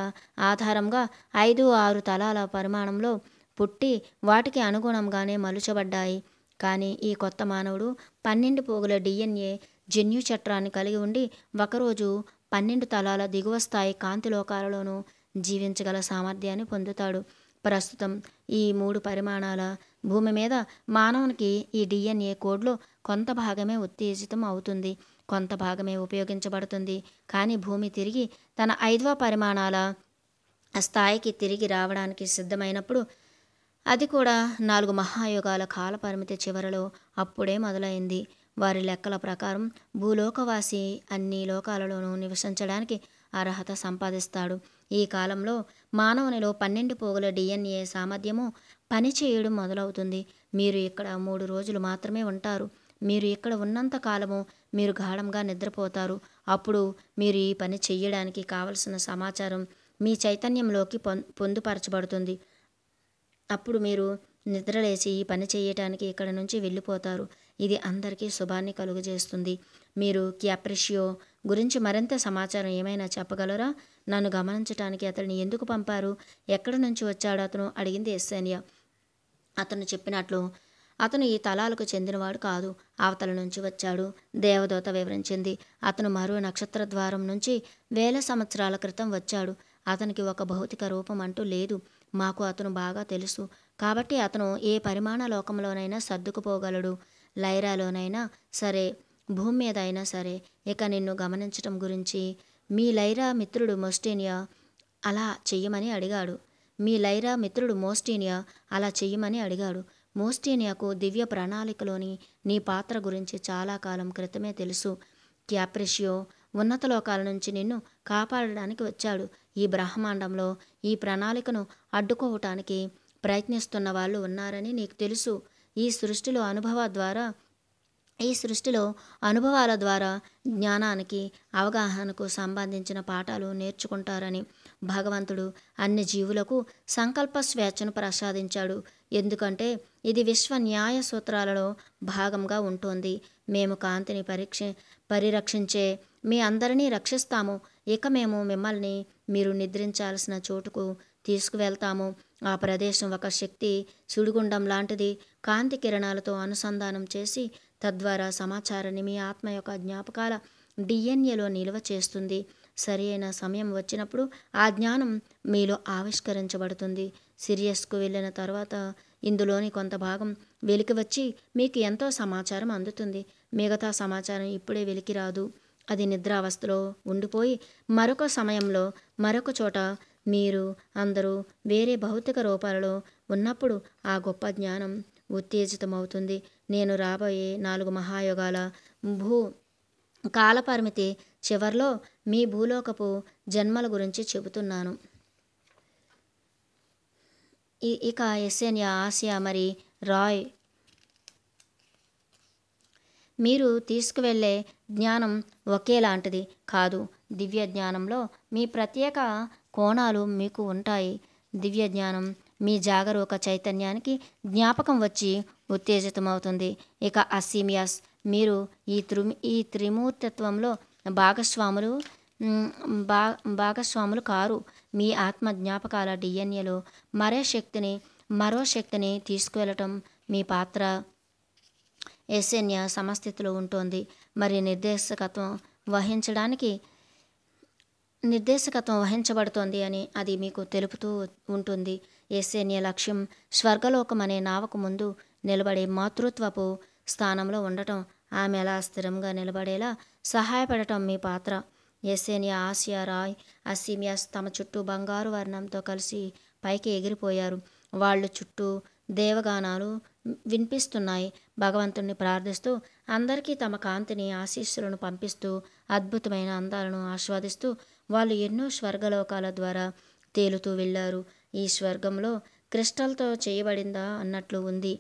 S1: ఆధారంగా ఐదు ఆరు తలాల పరిమాణంలో పుట్టి వాటికి అనుగుణంగానే మలుచబడ్డాయి కానీ ఈ కొత్త మానవుడు పన్నెండు పోగుల డిఎన్ఏ జన్యు చట్రాన్ని కలిగి ఉండి ఒకరోజు పన్నెండు తలాల దిగువ స్థాయి కాంతి లోకాలలోనూ జీవించగల సామర్థ్యాన్ని పొందుతాడు ప్రస్తుతం ఈ మూడు పరిమాణాల భూమి మీద మానవునికి ఈ డిఎన్ఏ కోడ్లో కొంత భాగమే ఉత్తేజితం అవుతుంది కొంత భాగమే ఉపయోగించబడుతుంది కానీ భూమి తిరిగి తన ఐదవ పరిమాణాల స్థాయికి తిరిగి రావడానికి సిద్ధమైనప్పుడు అది కూడా నాలుగు మహాయుగాల కాల పరిమితి చివరలో అప్పుడే మొదలైంది వారి లెక్కల ప్రకారం భూలోకవాసి అన్ని లోకాలలోనూ నివసించడానికి అర్హత సంపాదిస్తాడు ఈ కాలంలో మానవునిలో పన్నెండు పోగుల డిఎన్ఏ సామర్థ్యము పనిచేయడం మొదలవుతుంది మీరు ఇక్కడ మూడు రోజులు మాత్రమే ఉంటారు మీరు ఇక్కడ ఉన్నంత కాలము మీరు గాఢంగా నిద్రపోతారు అప్పుడు మీరు ఈ పని చెయ్యడానికి కావలసిన సమాచారం మీ చైతన్యంలోకి పొందుపరచబడుతుంది అప్పుడు మీరు నిద్రలేసి ఈ పని చేయటానికి ఇక్కడ నుంచి వెళ్ళిపోతారు ఇది అందరికీ శుభాన్ని కలుగజేస్తుంది మీరు క్యాప్రిషియో గురించి మరింత సమాచారం ఏమైనా చెప్పగలరా నన్ను గమనించడానికి అతడిని ఎందుకు పంపారు ఎక్కడి నుంచి వచ్చాడు అతను అడిగింది ఎస్సేనియ అతను చెప్పినట్లు అతను ఈ తలాలకు చెందినవాడు కాదు అవతల నుంచి వచ్చాడు దేవదోత వివరించింది అతను మరో నక్షత్ర ద్వారం నుంచి వేల సంవత్సరాల క్రితం వచ్చాడు అతనికి ఒక భౌతిక రూపం అంటూ లేదు మాకు అతను బాగా తెలుసు కాబట్టి అతను ఏ పరిమాణ లోకంలోనైనా సర్దుకుపోగలడు లైరాలోనైనా సరే భూమి మీద అయినా సరే ఇక నిన్ను గమనించటం గురించి మీ లైరా మిత్రుడు మోస్టేనియా అలా చెయ్యమని అడిగాడు మీ లైరా మిత్రుడు మోస్టేనియా అలా చెయ్యమని అడిగాడు మోస్టేనియాకు దివ్య ప్రణాళికలోని నీ పాత్ర గురించి చాలా కాలం క్రితమే తెలుసు క్యాప్రిషియో ఉన్నత లోకాల నుంచి నిన్ను కాపాడడానికి వచ్చాడు ఈ బ్రహ్మాండంలో ఈ ప్రణాళికను అడ్డుకోవటానికి ప్రయత్నిస్తున్న వాళ్ళు ఉన్నారని నీకు తెలుసు ఈ సృష్టిలో అనుభవ ద్వారా ఈ సృష్టిలో అనుభవాల ద్వారా జ్ఞానానికి అవగాహనకు సంబంధించిన పాఠాలు నేర్చుకుంటారని భగవంతుడు అన్ని జీవులకు సంకల్ప స్వేచ్ఛను ప్రసాదించాడు ఎందుకంటే ఇది విశ్వ న్యాయ సూత్రాలలో భాగంగా ఉంటుంది మేము కాంతిని పరీక్ష పరిరక్షించే మీ అందరినీ రక్షిస్తాము ఇక మేము మిమ్మల్ని మీరు నిద్రించాల్సిన చోటుకు తీసుకువెళ్తాము ఆ ప్రదేశం ఒక శక్తి సుడిగుండం లాంటిది కాంతి కిరణాలతో అనుసంధానం చేసి తద్వారా సమాచారాన్ని మీ ఆత్మ యొక్క జ్ఞాపకాల డిఎన్ఏలో నిల్వ చేస్తుంది సరి అయిన సమయం వచ్చినప్పుడు ఆ జ్ఞానం మీలో ఆవిష్కరించబడుతుంది సిరియస్కు వెళ్ళిన తర్వాత ఇందులోని కొంత భాగం వెలికి వచ్చి మీకు ఎంతో సమాచారం అందుతుంది మిగతా సమాచారం ఇప్పుడే వెలికి రాదు అది నిద్రావస్థలో ఉండిపోయి మరొక సమయంలో మరొక చోట మీరు అందరూ వేరే భౌతిక రూపాలలో ఉన్నప్పుడు ఆ గొప్ప జ్ఞానం ఉత్తేజితమవుతుంది నేను రాబోయే నాలుగు మహాయుగాల భూ కాలపరిమితి చివరిలో మీ భూలోకపు జన్మల గురించి చెబుతున్నాను ఇక ఎస్సేన్య ఆసియా మరి రాయ్ మీరు తీసుకువెళ్ళే జ్ఞానం ఒకేలాంటిది కాదు దివ్య జ్ఞానంలో మీ ప్రత్యేక కోణాలు మీకు ఉంటాయి దివ్య జ్ఞానం మీ జాగరూక చైతన్యానికి జ్ఞాపకం వచ్చి ఉత్తేజితమవుతుంది ఇక అసీమియాస్ మీరు ఈ త్రి ఈ త్రిమూర్తిత్వంలో భాగస్వాములు భా భాగస్వాములు కారు మీ ఆత్మ జ్ఞాపకాల డిఎన్ఏలో మరే శక్తిని మరో శక్తిని తీసుకువెళ్ళటం మీ పాత్ర ఎస్ఎన్య సమస్థితిలో ఉంటుంది మరి నిర్దేశకత్వం వహించడానికి నిర్దేశకత్వం వహించబడుతోంది అని అది మీకు తెలుపుతూ ఉంటుంది ఏసేన్య లక్ష్యం స్వర్గలోకమనే నావకు ముందు నిలబడే మాతృత్వపు స్థానంలో ఉండటం ఆమె ఎలా స్థిరంగా నిలబడేలా సహాయపడటం మీ పాత్ర ఎస్సేనియా ఆసియా రాయ్ అసీమియాస్ తమ చుట్టూ బంగారు వర్ణంతో కలిసి పైకి ఎగిరిపోయారు వాళ్ళు చుట్టూ దేవగానాలు వినిపిస్తున్నాయి భగవంతుణ్ణి ప్రార్థిస్తూ అందరికీ తమ కాంతిని ఆశీస్సులను పంపిస్తూ అద్భుతమైన అందాలను ఆస్వాదిస్తూ వాళ్ళు ఎన్నో స్వర్గలోకాల ద్వారా తేలుతూ వెళ్ళారు ఈ స్వర్గంలో క్రిస్టల్తో చేయబడిందా అన్నట్లు ఉంది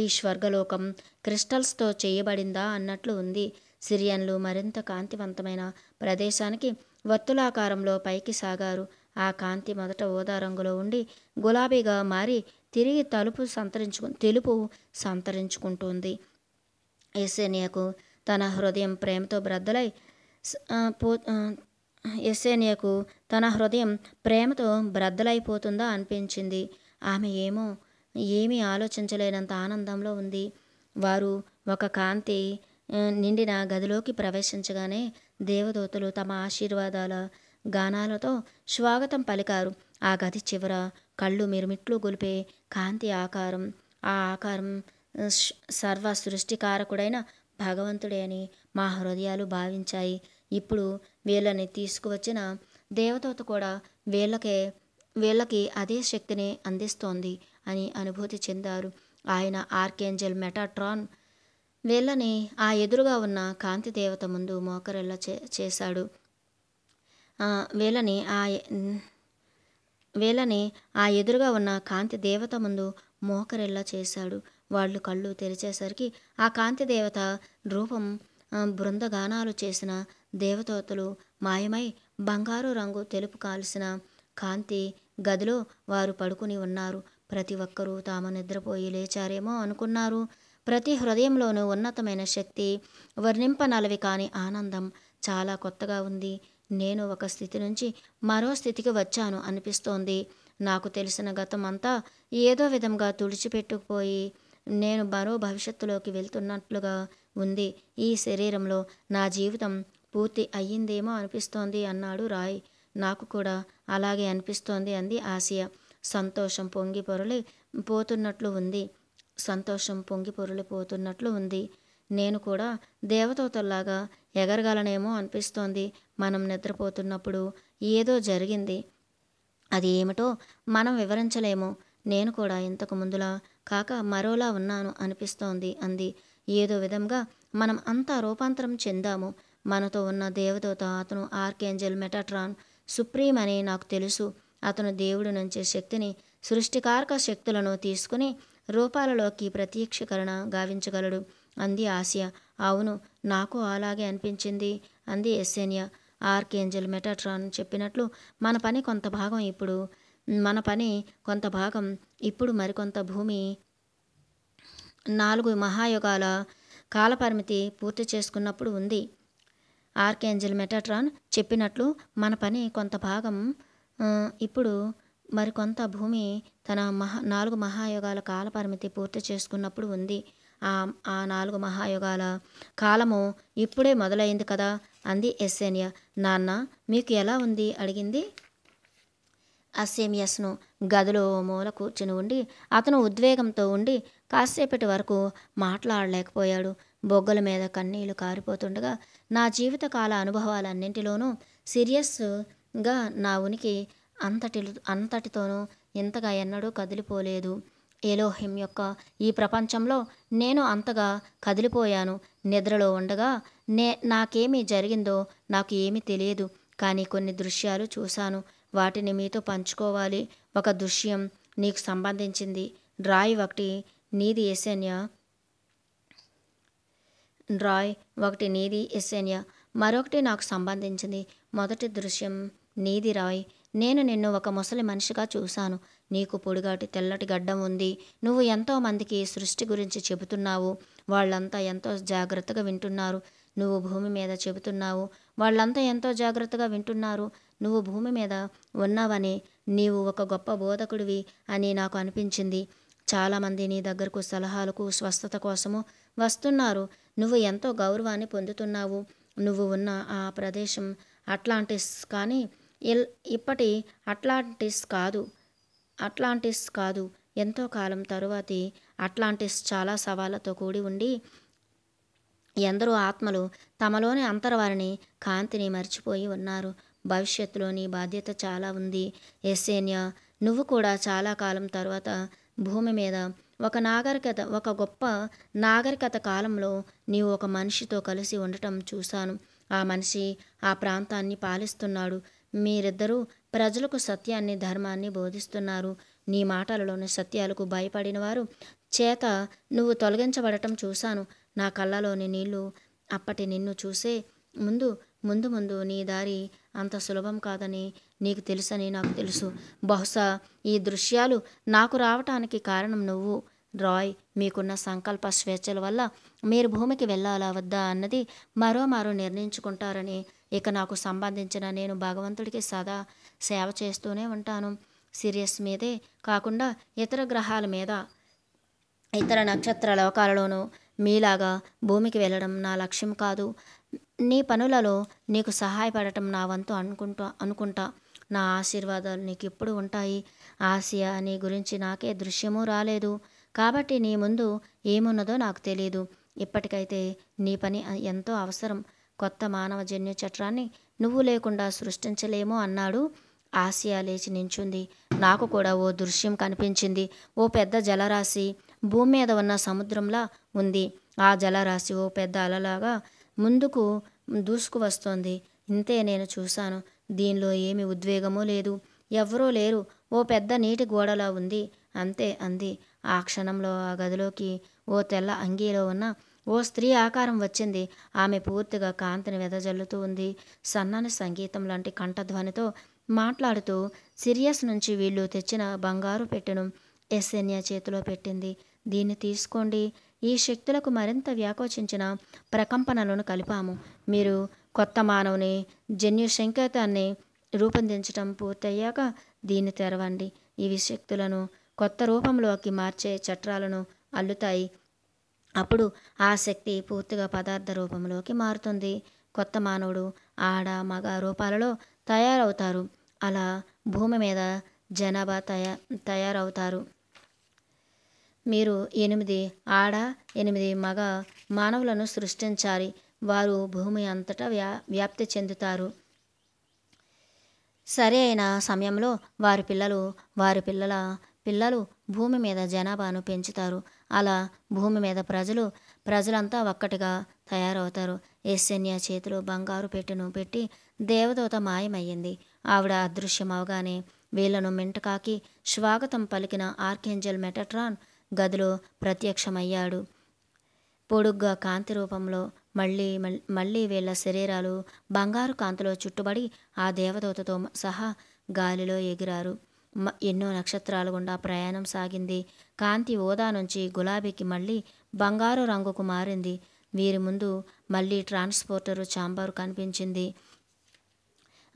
S1: ఈ స్వర్గలోకం క్రిస్టల్స్తో చేయబడిందా అన్నట్లు ఉంది సిరియన్లు మరింత కాంతివంతమైన ప్రదేశానికి వత్తులాకారంలో పైకి సాగారు ఆ కాంతి మొదట ఓదా రంగులో ఉండి గులాబీగా మారి తిరిగి తలుపు సంతరించు తెలుపు సంతరించుకుంటుంది ఏసేనియకు తన హృదయం ప్రేమతో బ్రద్దలై ఎస్సేనియకు తన హృదయం ప్రేమతో బ్రద్దలైపోతుందా అనిపించింది ఆమె ఏమో ఏమీ ఆలోచించలేనంత ఆనందంలో ఉంది వారు ఒక కాంతి నిండిన గదిలోకి ప్రవేశించగానే దేవదూతలు తమ ఆశీర్వాదాల గానాలతో స్వాగతం పలికారు ఆ గది చివర కళ్ళు మిరుమిట్లు గొలిపే కాంతి ఆకారం ఆ ఆకారం సర్వ సృష్టికారకుడైన భగవంతుడే అని మా హృదయాలు భావించాయి ఇప్పుడు వీళ్ళని తీసుకువచ్చిన దేవదూత కూడా వీళ్ళకే వీళ్ళకి అదే శక్తిని అందిస్తోంది అని అనుభూతి చెందారు ఆయన ఆర్కేంజల్ మెటాట్రాన్ వీళ్ళని ఆ ఎదురుగా ఉన్న కాంతి దేవత ముందు మోకరెల్లా చే చేశాడు వీళ్ళని ఆ వీళ్ళని ఆ ఎదురుగా ఉన్న కాంతి దేవత ముందు మోకరెల్లా చేశాడు వాళ్ళు కళ్ళు తెరిచేసరికి ఆ కాంతి దేవత రూపం బృందగానాలు చేసిన దేవతలు మాయమై బంగారు రంగు తెలుపు కాల్సిన కాంతి గదిలో వారు పడుకుని ఉన్నారు ప్రతి ఒక్కరూ తాము నిద్రపోయి లేచారేమో అనుకున్నారు ప్రతి హృదయంలోనూ ఉన్నతమైన శక్తి వర్ణింపనలవి కాని ఆనందం చాలా కొత్తగా ఉంది నేను ఒక స్థితి నుంచి మరో స్థితికి వచ్చాను అనిపిస్తోంది నాకు తెలిసిన గతం అంతా ఏదో విధంగా తుడిచిపెట్టుకుపోయి నేను మరో భవిష్యత్తులోకి వెళ్తున్నట్లుగా ఉంది ఈ శరీరంలో నా జీవితం పూర్తి అయ్యిందేమో అనిపిస్తోంది అన్నాడు రాయ్ నాకు కూడా అలాగే అనిపిస్తోంది అంది ఆసియా సంతోషం పొంగి పొరలి పోతున్నట్లు ఉంది సంతోషం పొంగి పొరలి పోతున్నట్లు ఉంది నేను కూడా దేవతోతల్లాగా ఎగరగలనేమో అనిపిస్తోంది మనం నిద్రపోతున్నప్పుడు ఏదో జరిగింది అది ఏమిటో మనం వివరించలేము నేను కూడా ఇంతకు ముందులా కాక మరోలా ఉన్నాను అనిపిస్తోంది అంది ఏదో విధంగా మనం అంతా రూపాంతరం చెందాము మనతో ఉన్న దేవదూత అతను ఆర్కేంజల్ మెటాట్రాన్ సుప్రీం అని నాకు తెలుసు అతను దేవుడి నుంచి శక్తిని సృష్టికారక శక్తులను తీసుకుని రూపాలలోకి ప్రతీక్షకరణ గావించగలడు అంది ఆసియా అవును నాకు అలాగే అనిపించింది అంది ఎస్సేనియ ఆర్కేంజల్ మెటాట్రాన్ చెప్పినట్లు మన పని కొంత భాగం ఇప్పుడు మన పని కొంత భాగం ఇప్పుడు మరికొంత భూమి నాలుగు మహాయుగాల కాలపరిమితి పూర్తి చేసుకున్నప్పుడు ఉంది ఆర్కేంజల్ మెటాట్రాన్ చెప్పినట్లు మన పని కొంత భాగం ఇప్పుడు మరికొంత భూమి తన మహా నాలుగు మహాయుగాల కాలపరిమితి పూర్తి చేసుకున్నప్పుడు ఉంది ఆ ఆ నాలుగు మహాయుగాల కాలము ఇప్పుడే మొదలైంది కదా అంది ఎస్సేనియ నాన్న మీకు ఎలా ఉంది అడిగింది అసేమియస్ను గదిలో మూల కూర్చుని ఉండి అతను ఉద్వేగంతో ఉండి కాసేపటి వరకు మాట్లాడలేకపోయాడు బొగ్గల మీద కన్నీళ్లు కారిపోతుండగా నా జీవితకాల అనుభవాలన్నింటిలోనూ సీరియస్గా నా ఉనికి అంతటి అంతటితోనూ ఇంతగా ఎన్నడూ కదిలిపోలేదు ఎలోహిం యొక్క ఈ ప్రపంచంలో నేను అంతగా కదిలిపోయాను నిద్రలో ఉండగా నే నాకేమీ జరిగిందో నాకు ఏమీ తెలియదు కానీ కొన్ని దృశ్యాలు చూశాను వాటిని మీతో పంచుకోవాలి ఒక దృశ్యం నీకు సంబంధించింది డ్రాయి ఒకటి నీది ఎస్ఎన్య రాయ్ ఒకటి నీది ఎస్ఎన్య మరొకటి నాకు సంబంధించింది మొదటి దృశ్యం నీది రాయ్ నేను నిన్ను ఒక ముసలి మనిషిగా చూశాను నీకు పొడిగాటి తెల్లటి గడ్డం ఉంది నువ్వు ఎంతో మందికి సృష్టి గురించి చెబుతున్నావు వాళ్ళంతా ఎంతో జాగ్రత్తగా వింటున్నారు నువ్వు భూమి మీద చెబుతున్నావు వాళ్ళంతా ఎంతో జాగ్రత్తగా వింటున్నారు నువ్వు భూమి మీద ఉన్నావని నీవు ఒక గొప్ప బోధకుడివి అని నాకు అనిపించింది చాలామంది నీ దగ్గరకు సలహాలకు స్వస్థత కోసము వస్తున్నారు నువ్వు ఎంతో గౌరవాన్ని పొందుతున్నావు నువ్వు ఉన్న ఆ ప్రదేశం అట్లాంటిస్ కానీ ఇల్ ఇప్పటి అట్లాంటిస్ కాదు అట్లాంటిస్ కాదు ఎంతో కాలం తరువాతి అట్లాంటిస్ చాలా సవాళ్లతో కూడి ఉండి ఎందరో ఆత్మలు తమలోని అంతర్వారిని కాంతిని మర్చిపోయి ఉన్నారు భవిష్యత్తులోని బాధ్యత చాలా ఉంది ఎస్సేన్య నువ్వు కూడా చాలా కాలం తర్వాత భూమి మీద ఒక నాగరికత ఒక గొప్ప నాగరికత కాలంలో నీవు ఒక మనిషితో కలిసి ఉండటం చూశాను ఆ మనిషి ఆ ప్రాంతాన్ని పాలిస్తున్నాడు మీరిద్దరూ ప్రజలకు సత్యాన్ని ధర్మాన్ని బోధిస్తున్నారు నీ మాటలలోని సత్యాలకు భయపడిన వారు చేత నువ్వు తొలగించబడటం చూశాను నా కళ్ళలోని నీళ్లు అప్పటి నిన్ను చూసే ముందు ముందు ముందు నీ దారి అంత సులభం కాదని నీకు తెలుసని నాకు తెలుసు బహుశా ఈ దృశ్యాలు నాకు రావటానికి కారణం నువ్వు రాయ్ మీకున్న సంకల్ప స్వేచ్ఛల వల్ల మీరు భూమికి వెళ్ళాలా వద్దా అన్నది మరో మరో నిర్ణయించుకుంటారని ఇక నాకు సంబంధించిన నేను భగవంతుడికి సదా సేవ చేస్తూనే ఉంటాను సిరియస్ మీదే కాకుండా ఇతర గ్రహాల మీద ఇతర నక్షత్ర లోకాలలోనూ మీలాగా భూమికి వెళ్ళడం నా లక్ష్యం కాదు నీ పనులలో నీకు సహాయపడటం నా వంతు అనుకుంటా అనుకుంటా నా ఆశీర్వాదాలు నీకు ఎప్పుడు ఉంటాయి ఆసియా నీ గురించి నాకే దృశ్యమూ రాలేదు కాబట్టి నీ ముందు ఏమున్నదో నాకు తెలియదు ఇప్పటికైతే నీ పని ఎంతో అవసరం కొత్త మానవజన్య చట్రాన్ని నువ్వు లేకుండా సృష్టించలేమో అన్నాడు ఆసియా లేచి నించుంది నాకు కూడా ఓ దృశ్యం కనిపించింది ఓ పెద్ద జలరాశి భూమి మీద ఉన్న సముద్రంలా ఉంది ఆ జలరాశి ఓ పెద్ద అలలాగా ముందుకు దూసుకు వస్తోంది ఇంతే నేను చూశాను దీనిలో ఏమి ఉద్వేగమూ లేదు ఎవరూ లేరు ఓ పెద్ద నీటి గోడలా ఉంది అంతే అంది ఆ క్షణంలో ఆ గదిలోకి ఓ తెల్ల అంగీలో ఉన్న ఓ స్త్రీ ఆకారం వచ్చింది ఆమె పూర్తిగా కాంతిని వెదజల్లుతూ ఉంది సన్నని సంగీతం లాంటి కంఠధ్వనితో మాట్లాడుతూ సిరియస్ నుంచి వీళ్ళు తెచ్చిన బంగారు పెట్టెను ఎస్ఎన్య చేతిలో పెట్టింది దీన్ని తీసుకోండి ఈ శక్తులకు మరింత వ్యాకోచించిన ప్రకంపనలను కలిపాము మీరు కొత్త మానవుని జన్యు సంకేతాన్ని రూపొందించడం పూర్తయ్యాక దీన్ని తెరవండి ఇవి శక్తులను కొత్త రూపంలోకి మార్చే చట్రాలను అల్లుతాయి అప్పుడు ఆ శక్తి పూర్తిగా పదార్థ రూపంలోకి మారుతుంది కొత్త మానవుడు ఆడ మగ రూపాలలో తయారవుతారు అలా భూమి మీద జనాభా తయా తయారవుతారు మీరు ఎనిమిది ఆడ ఎనిమిది మగ మానవులను సృష్టించాలి వారు భూమి అంతటా వ్యా వ్యాప్తి చెందుతారు సరి అయిన సమయంలో వారి పిల్లలు వారి పిల్లల పిల్లలు భూమి మీద జనాభాను పెంచుతారు అలా భూమి మీద ప్రజలు ప్రజలంతా ఒక్కటిగా తయారవుతారు ఎస్సెన్య చేతిలో బంగారు పెట్టును పెట్టి దేవదూత మాయమయ్యింది ఆవిడ అదృశ్యమవగానే వీళ్లను మింటకాకి స్వాగతం పలికిన ఆర్కేంజల్ మెటట్రాన్ గదిలో ప్రత్యక్షమయ్యాడు పొడుగ్గా కాంతి రూపంలో మళ్ళీ మళ్ళీ వీళ్ళ శరీరాలు బంగారు కాంతిలో చుట్టుబడి ఆ దేవదూతతో సహా గాలిలో ఎగిరారు ఎన్నో నక్షత్రాలు గుండా ప్రయాణం సాగింది కాంతి ఓదా నుంచి గులాబీకి మళ్ళీ బంగారు రంగుకు మారింది వీరి ముందు మళ్ళీ ట్రాన్స్పోర్టరు ఛాంబరు కనిపించింది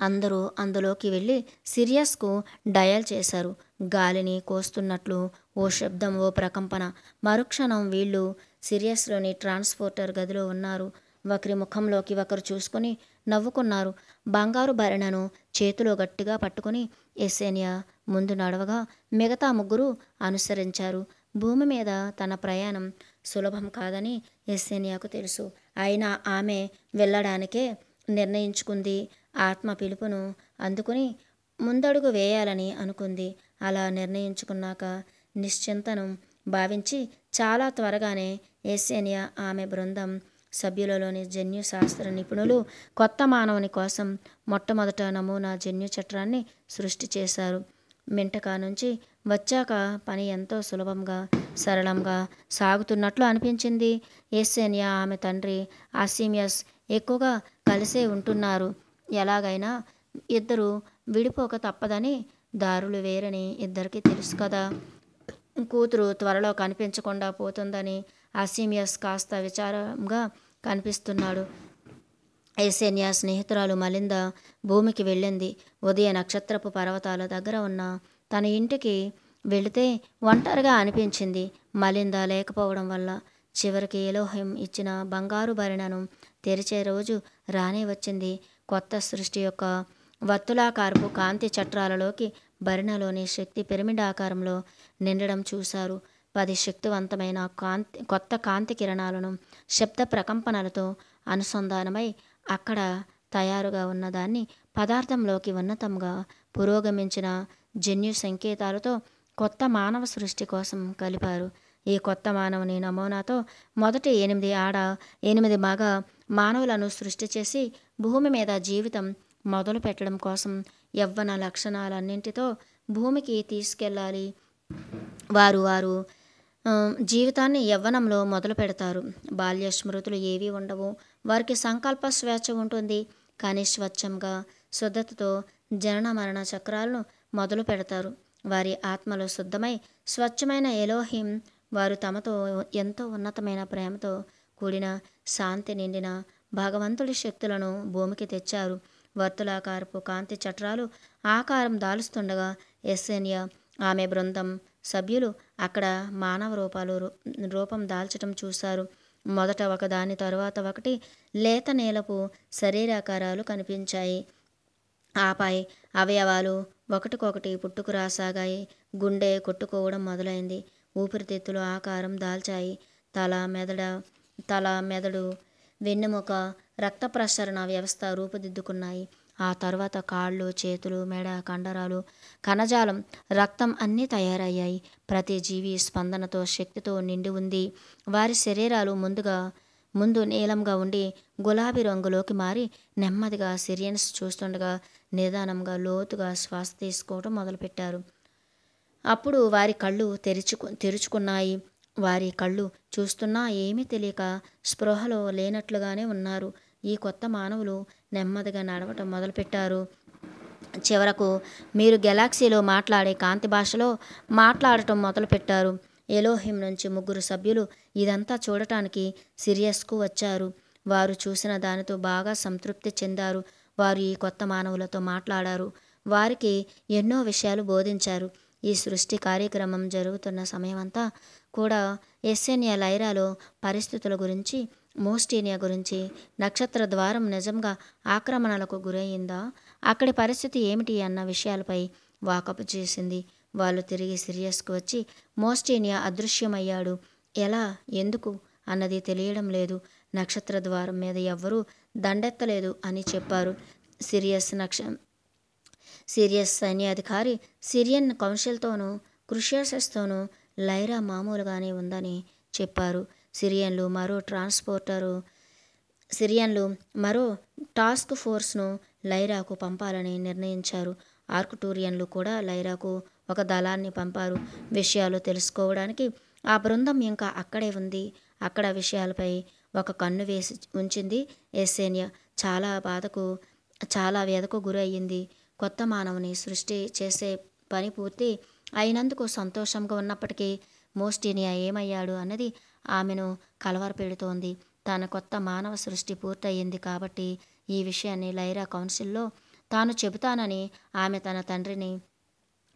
S1: అందరూ అందులోకి వెళ్ళి సిరియస్కు డయల్ చేశారు గాలిని కోస్తున్నట్లు ఓ శబ్దం ఓ ప్రకంపన మరుక్షణం వీళ్ళు సిరియస్లోని ట్రాన్స్పోర్టర్ గదిలో ఉన్నారు ఒకరి ముఖంలోకి ఒకరు చూసుకుని నవ్వుకున్నారు బంగారు భరణను చేతిలో గట్టిగా పట్టుకుని ఎస్సేనియా ముందు నడవగా మిగతా ముగ్గురు అనుసరించారు భూమి మీద తన ప్రయాణం సులభం కాదని ఎస్సేనియాకు తెలుసు అయినా ఆమె వెళ్ళడానికే నిర్ణయించుకుంది ఆత్మ పిలుపును అందుకుని ముందడుగు వేయాలని అనుకుంది అలా నిర్ణయించుకున్నాక నిశ్చింతను భావించి చాలా త్వరగానే ఏసేనియా ఆమె బృందం సభ్యులలోని జన్యు శాస్త్ర నిపుణులు కొత్త మానవుని కోసం మొట్టమొదట నమూనా జన్యు చట్రాన్ని సృష్టి చేశారు మింటకా నుంచి వచ్చాక పని ఎంతో సులభంగా సరళంగా సాగుతున్నట్లు అనిపించింది ఏసేనియా ఆమె తండ్రి ఆసీమియస్ ఎక్కువగా కలిసే ఉంటున్నారు ఎలాగైనా ఇద్దరు విడిపోక తప్పదని దారులు వేరని ఇద్దరికీ తెలుసు కదా కూతురు త్వరలో కనిపించకుండా పోతుందని అసీమియస్ కాస్త విచారంగా కనిపిస్తున్నాడు ఐశన్య స్నేహితురాలు మలింద భూమికి వెళ్ళింది ఉదయ నక్షత్రపు పర్వతాల దగ్గర ఉన్న తన ఇంటికి వెళితే ఒంటరిగా అనిపించింది మలింద లేకపోవడం వల్ల చివరికి ఎలోహిం ఇచ్చిన బంగారు భరిణను తెరిచే రోజు రానే వచ్చింది కొత్త సృష్టి యొక్క వత్తులాకారపు కాంతి చట్రాలలోకి భరిణలోని శక్తి పిరమిడ్ ఆకారంలో నిండడం చూశారు పది శక్తివంతమైన కాంతి కొత్త కాంతి కిరణాలను శబ్ద ప్రకంపనలతో అనుసంధానమై అక్కడ తయారుగా ఉన్నదాన్ని పదార్థంలోకి ఉన్నతంగా పురోగమించిన జన్యు సంకేతాలతో కొత్త మానవ సృష్టి కోసం కలిపారు ఈ కొత్త మానవుని నమూనాతో మొదటి ఎనిమిది ఆడ ఎనిమిది మగ మానవులను సృష్టి చేసి భూమి మీద జీవితం మొదలు పెట్టడం కోసం యవ్వన లక్షణాలన్నింటితో భూమికి తీసుకెళ్ళాలి వారు వారు జీవితాన్ని యవ్వనంలో మొదలు పెడతారు బాల్య స్మృతులు ఏవి ఉండవు వారికి సంకల్ప స్వేచ్ఛ ఉంటుంది కానీ స్వచ్ఛంగా శుద్ధతతో జనన మరణ చక్రాలను మొదలు పెడతారు వారి ఆత్మలు శుద్ధమై స్వచ్ఛమైన ఎలోహిం వారు తమతో ఎంతో ఉన్నతమైన ప్రేమతో కూడిన శాంతి నిండిన భగవంతుడి శక్తులను భూమికి తెచ్చారు వర్తులాకారపు కాంతి చట్రాలు ఆకారం దాలుస్తుండగా ఎస్సేనియ ఆమె బృందం సభ్యులు అక్కడ మానవ రూపాలు రూపం దాల్చటం చూశారు మొదట ఒకదాని తరువాత ఒకటి లేత నీలపు శరీరాకారాలు కనిపించాయి ఆపై అవయవాలు ఒకటికొకటి పుట్టుకు రాసాగాయి గుండె కొట్టుకోవడం మొదలైంది ఊపిరితిత్తులు ఆకారం దాల్చాయి తల మెదడ తల మెదడు వెన్నెముక రక్త ప్రసరణ వ్యవస్థ రూపుదిద్దుకున్నాయి ఆ తర్వాత కాళ్ళు చేతులు మెడ కండరాలు కణజాలం రక్తం అన్నీ తయారయ్యాయి ప్రతి జీవి స్పందనతో శక్తితో నిండి ఉంది వారి శరీరాలు ముందుగా ముందు నీలంగా ఉండి గులాబీ రంగులోకి మారి నెమ్మదిగా సిరియన్స్ చూస్తుండగా నిదానంగా లోతుగా శ్వాస తీసుకోవడం మొదలుపెట్టారు అప్పుడు వారి కళ్ళు తెరుచుకు తెరుచుకున్నాయి వారి కళ్ళు చూస్తున్నా ఏమీ తెలియక స్పృహలో లేనట్లుగానే ఉన్నారు ఈ కొత్త మానవులు నెమ్మదిగా నడవటం మొదలుపెట్టారు చివరకు మీరు గెలాక్సీలో మాట్లాడే కాంతి భాషలో మాట్లాడటం మొదలుపెట్టారు ఎలోహిం నుంచి ముగ్గురు సభ్యులు ఇదంతా చూడటానికి సిరియస్కు వచ్చారు వారు చూసిన దానితో బాగా సంతృప్తి చెందారు వారు ఈ కొత్త మానవులతో మాట్లాడారు వారికి ఎన్నో విషయాలు బోధించారు ఈ సృష్టి కార్యక్రమం జరుగుతున్న సమయమంతా కూడా ఎస్సేనియా లైరాలో పరిస్థితుల గురించి మోస్టీనియా గురించి నక్షత్ర ద్వారం నిజంగా ఆక్రమణలకు గురయ్యిందా అక్కడి పరిస్థితి ఏమిటి అన్న విషయాలపై వాకపు చేసింది వాళ్ళు తిరిగి సిరియస్కు వచ్చి మోస్టీనియా అదృశ్యమయ్యాడు ఎలా ఎందుకు అన్నది తెలియడం లేదు నక్షత్ర ద్వారం మీద ఎవ్వరూ దండెత్తలేదు అని చెప్పారు సిరియస్ నక్ష సీరియస్ సైన్యాధికారి సిరియన్ కౌన్సిల్తోనూ క్రుషియాసెస్తోనూ లైరా మామూలుగానే ఉందని చెప్పారు సిరియన్లు మరో ట్రాన్స్పోర్టరు సిరియన్లు మరో టాస్క్ ఫోర్స్ను లైరాకు పంపాలని నిర్ణయించారు ఆర్కుటూరియన్లు కూడా లైరాకు ఒక దళాన్ని పంపారు విషయాలు తెలుసుకోవడానికి ఆ బృందం ఇంకా అక్కడే ఉంది అక్కడ విషయాలపై ఒక కన్ను వేసి ఉంచింది ఎస్సేనియా చాలా బాధకు చాలా వేదకు గురయ్యింది కొత్త మానవుని సృష్టి చేసే పని పూర్తి అయినందుకు సంతోషంగా ఉన్నప్పటికీ మోస్టినియా ఏమయ్యాడు అన్నది ఆమెను కలవరపెడుతోంది తన కొత్త మానవ సృష్టి పూర్తయింది కాబట్టి ఈ విషయాన్ని లైరా కౌన్సిల్లో తాను చెబుతానని ఆమె తన తండ్రిని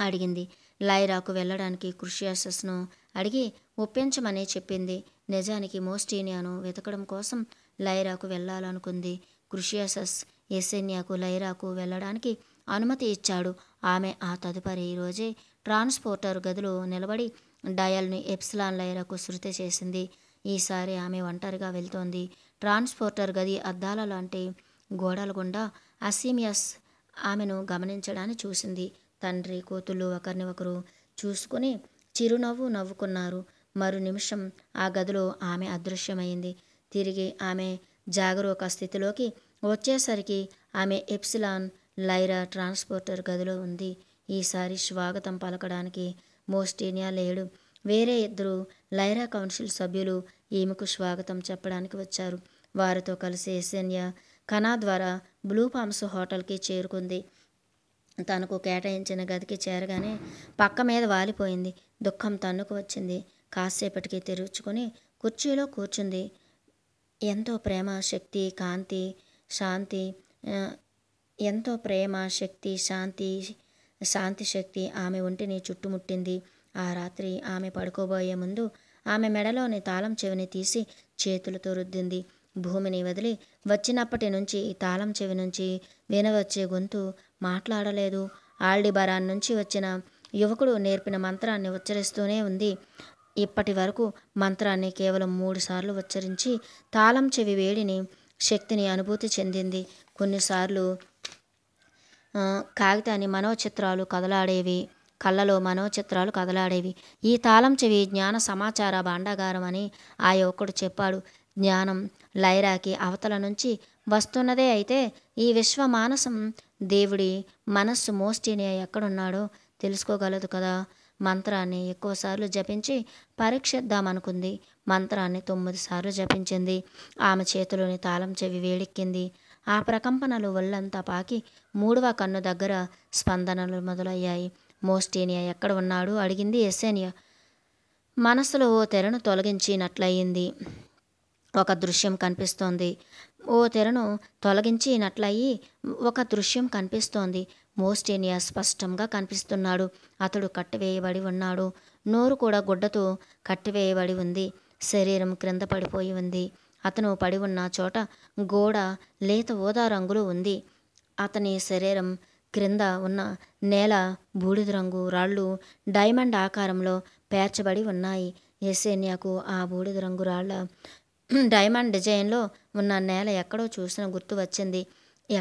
S1: అడిగింది లైరాకు వెళ్ళడానికి కృషియాసస్ను అడిగి ఒప్పించమని చెప్పింది నిజానికి మోస్టీనియాను వెతకడం కోసం లైరాకు వెళ్ళాలనుకుంది కృషియాసస్ ఎసేనియాకు లైరాకు వెళ్ళడానికి అనుమతి ఇచ్చాడు ఆమె ఆ తదుపరి రోజే ట్రాన్స్పోర్టర్ గదిలో నిలబడి డయల్ని ఎప్సిలాన్ లైరకు శృతి చేసింది ఈసారి ఆమె ఒంటరిగా వెళ్తోంది ట్రాన్స్పోర్టర్ గది అద్దాల లాంటి గోడల గుండా అసీమియస్ ఆమెను గమనించడాన్ని చూసింది తండ్రి కూతుళ్ళు ఒకరిని ఒకరు చూసుకుని చిరునవ్వు నవ్వుకున్నారు మరు నిమిషం ఆ గదిలో ఆమె అదృశ్యమైంది తిరిగి ఆమె జాగరూక స్థితిలోకి వచ్చేసరికి ఆమె ఎప్సిలాన్ లైరా ట్రాన్స్పోర్టర్ గదిలో ఉంది ఈసారి స్వాగతం పలకడానికి మోస్టీనియా లేడు వేరే ఇద్దరు లైరా కౌన్సిల్ సభ్యులు ఈమెకు స్వాగతం చెప్పడానికి వచ్చారు వారితో కలిసి ఎస్ఎన్య కణా ద్వారా బ్లూ పామ్స్ హోటల్కి చేరుకుంది తనకు కేటాయించిన గదికి చేరగానే పక్క మీద వాలిపోయింది దుఃఖం తన్నుకు వచ్చింది కాసేపటికి తెరుచుకొని కుర్చీలో కూర్చుంది ఎంతో ప్రేమ శక్తి కాంతి శాంతి ఎంతో ప్రేమ శక్తి శాంతి శాంతి శక్తి ఆమె ఒంటిని చుట్టుముట్టింది ఆ రాత్రి ఆమె పడుకోబోయే ముందు ఆమె మెడలోని తాళం చెవిని తీసి చేతులతో రుద్దింది భూమిని వదిలి వచ్చినప్పటి నుంచి తాళం చెవి నుంచి వినవచ్చే గొంతు మాట్లాడలేదు ఆల్డిబరాన్ నుంచి వచ్చిన యువకుడు నేర్పిన మంత్రాన్ని ఉచ్చరిస్తూనే ఉంది ఇప్పటి వరకు మంత్రాన్ని కేవలం మూడుసార్లు ఉచ్చరించి తాళం చెవి వేడిని శక్తిని అనుభూతి చెందింది కొన్నిసార్లు కాగితాన్ని మనోచిత్రాలు కదలాడేవి కళ్ళలో మనోచిత్రాలు కదలాడేవి ఈ తాళం చెవి జ్ఞాన సమాచార భాండాగారం అని ఆ యువకుడు చెప్పాడు జ్ఞానం లైరాకి అవతల నుంచి వస్తున్నదే అయితే ఈ విశ్వ మానసం దేవుడి మనస్సు మోస్టిని ఎక్కడున్నాడో తెలుసుకోగలదు కదా మంత్రాన్ని ఎక్కువసార్లు జపించి పరీక్షిద్దామనుకుంది మంత్రాన్ని తొమ్మిది సార్లు జపించింది ఆమె చేతిలోని తాళం చెవి వేడెక్కింది ఆ ప్రకంపనలు ఒళ్ళంతా పాకి మూడవ కన్ను దగ్గర స్పందనలు మొదలయ్యాయి మోస్టేనియా ఎక్కడ ఉన్నాడు అడిగింది ఎస్సేనియా మనసులో ఓ తెరను తొలగించినట్లయింది ఒక దృశ్యం కనిపిస్తోంది ఓ తెరను తొలగించినట్లయి ఒక దృశ్యం కనిపిస్తోంది మోస్టేనియా స్పష్టంగా కనిపిస్తున్నాడు అతడు కట్టివేయబడి ఉన్నాడు నోరు కూడా గుడ్డతో కట్టివేయబడి ఉంది శరీరం క్రింద పడిపోయి ఉంది అతను పడి ఉన్న చోట గోడ లేత ఓదా రంగులో ఉంది అతని శరీరం క్రింద ఉన్న నేల బూడిద రంగు రాళ్ళు డైమండ్ ఆకారంలో పేర్చబడి ఉన్నాయి ఎస్సేనియాకు ఆ బూడిద రంగు రాళ్ళ డైమండ్ డిజైన్లో ఉన్న నేల ఎక్కడో చూసిన గుర్తు వచ్చింది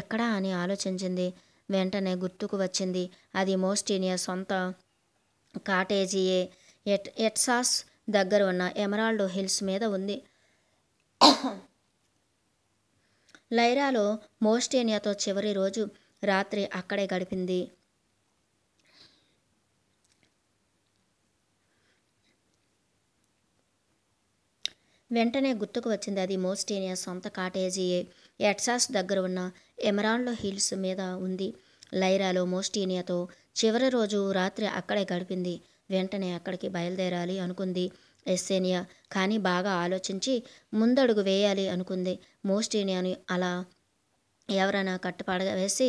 S1: ఎక్కడా అని ఆలోచించింది వెంటనే గుర్తుకు వచ్చింది అది మోస్టీనియా సొంత కాటేజీయే ఎట్ ఎట్సాస్ దగ్గర ఉన్న ఎమరాల్డ్ హిల్స్ మీద ఉంది లైరాలో మోస్టేనియాతో చివరి రోజు రాత్రి అక్కడే గడిపింది వెంటనే గుర్తుకు వచ్చింది అది మోస్టేనియా సొంత కాటేజీయే ఎట్సాస్ దగ్గర ఉన్న ఎమరాన్లో హిల్స్ మీద ఉంది లైరాలో మోస్టీనియాతో చివరి రోజు రాత్రి అక్కడే గడిపింది వెంటనే అక్కడికి బయలుదేరాలి అనుకుంది ఎస్సేనియా కానీ బాగా ఆలోచించి ముందడుగు వేయాలి అనుకుంది మోస్టేనియాని అలా ఎవరైనా కట్టుపడ వేసి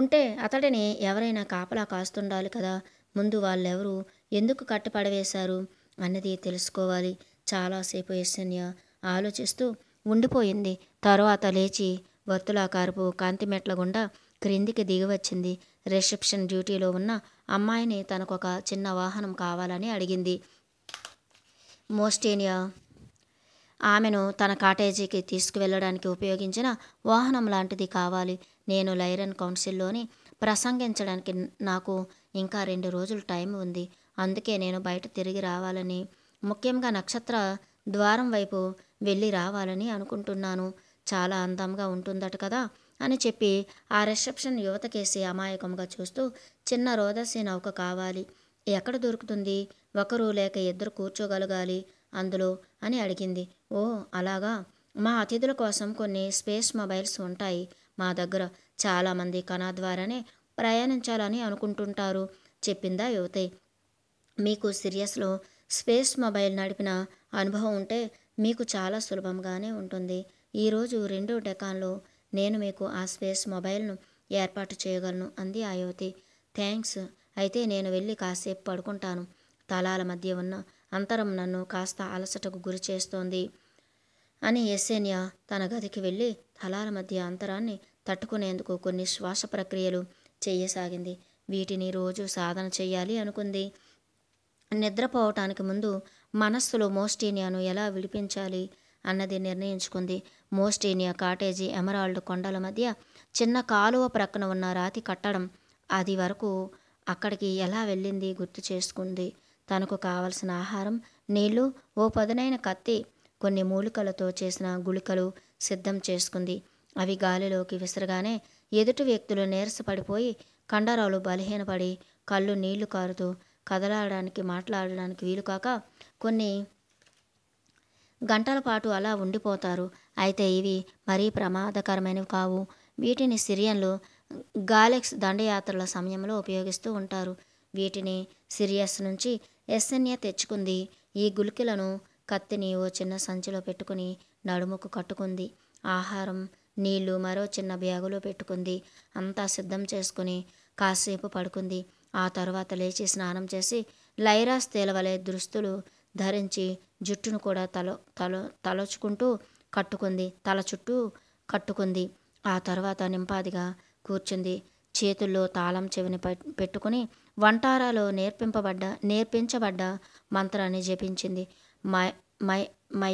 S1: ఉంటే అతడిని ఎవరైనా కాపలా కాస్తుండాలి కదా ముందు వాళ్ళెవరు ఎందుకు కట్టుపడవేశారు అన్నది తెలుసుకోవాలి చాలాసేపు ఎస్సన్య ఆలోచిస్తూ ఉండిపోయింది తర్వాత లేచి కాంతి కాంతిమెట్ల గుండా క్రిందికి దిగివచ్చింది రిసెప్షన్ డ్యూటీలో ఉన్న అమ్మాయిని తనకొక చిన్న వాహనం కావాలని అడిగింది మోస్టేనియా ఆమెను తన కాటేజీకి తీసుకువెళ్ళడానికి ఉపయోగించిన వాహనం లాంటిది కావాలి నేను లైరన్ కౌన్సిల్లోని ప్రసంగించడానికి నాకు ఇంకా రెండు రోజులు టైం ఉంది అందుకే నేను బయట తిరిగి రావాలని ముఖ్యంగా నక్షత్ర ద్వారం వైపు వెళ్ళి రావాలని అనుకుంటున్నాను చాలా అందంగా ఉంటుందట కదా అని చెప్పి ఆ రిసెప్షన్ యువతకేసి అమాయకంగా చూస్తూ చిన్న రోదసి నౌక కావాలి ఎక్కడ దొరుకుతుంది ఒకరు లేక ఇద్దరు కూర్చోగలగాలి అందులో అని అడిగింది ఓ అలాగా మా అతిథుల కోసం కొన్ని స్పేస్ మొబైల్స్ ఉంటాయి మా దగ్గర చాలామంది కణా ద్వారానే ప్రయాణించాలని అనుకుంటుంటారు చెప్పిందా యువతి మీకు సిరియస్లో స్పేస్ మొబైల్ నడిపిన అనుభవం ఉంటే మీకు చాలా సులభంగానే ఉంటుంది ఈరోజు రెండు డెకాన్లో నేను మీకు ఆ స్పేస్ మొబైల్ను ఏర్పాటు చేయగలను అంది ఆ యువతి థ్యాంక్స్ అయితే నేను వెళ్ళి కాసేపు పడుకుంటాను తాళాల మధ్య ఉన్న అంతరం నన్ను కాస్త అలసటకు గురి చేస్తోంది అని ఎస్సేనియ తన గదికి వెళ్ళి తలాల మధ్య అంతరాన్ని తట్టుకునేందుకు కొన్ని శ్వాస ప్రక్రియలు చేయసాగింది వీటిని రోజు సాధన చేయాలి అనుకుంది నిద్రపోవటానికి ముందు మనస్సులో మోస్టీనియాను ఎలా విడిపించాలి అన్నది నిర్ణయించుకుంది మోస్టీనియా కాటేజీ ఎమరాల్డ్ కొండల మధ్య చిన్న కాలువ ప్రక్కన ఉన్న రాతి కట్టడం అది వరకు అక్కడికి ఎలా వెళ్ళింది గుర్తు చేసుకుంది తనకు కావలసిన ఆహారం నీళ్లు ఓ పదునైన కత్తి కొన్ని మూలికలతో చేసిన గుళికలు సిద్ధం చేసుకుంది అవి గాలిలోకి విసరగానే ఎదుటి వ్యక్తులు నీరసపడిపోయి కండరాలు బలహీనపడి కళ్ళు నీళ్లు కారుతూ కదలాడడానికి మాట్లాడడానికి వీలుకాక కొన్ని గంటల పాటు అలా ఉండిపోతారు అయితే ఇవి మరీ ప్రమాదకరమైనవి కావు వీటిని సిరియన్లు గాలెక్స్ దండయాత్రల సమయంలో ఉపయోగిస్తూ ఉంటారు వీటిని సిరియస్ నుంచి ఎస్ఎన్య తెచ్చుకుంది ఈ గుళికలను కత్తిని ఓ చిన్న సంచిలో పెట్టుకుని నడుముకు కట్టుకుంది ఆహారం నీళ్లు మరో చిన్న బ్యాగులో పెట్టుకుంది అంతా సిద్ధం చేసుకుని కాసేపు పడుకుంది ఆ తర్వాత లేచి స్నానం చేసి లైరాస్ తేలవలే దుస్తులు ధరించి జుట్టును కూడా తల తల తలచుకుంటూ కట్టుకుంది తల చుట్టూ కట్టుకుంది ఆ తర్వాత నింపాదిగా కూర్చుంది చేతుల్లో తాళం చెవిని పెట్టుకుని వంటారాలో నేర్పింపబడ్డ నేర్పించబడ్డ మంత్రాన్ని జపించింది మై మై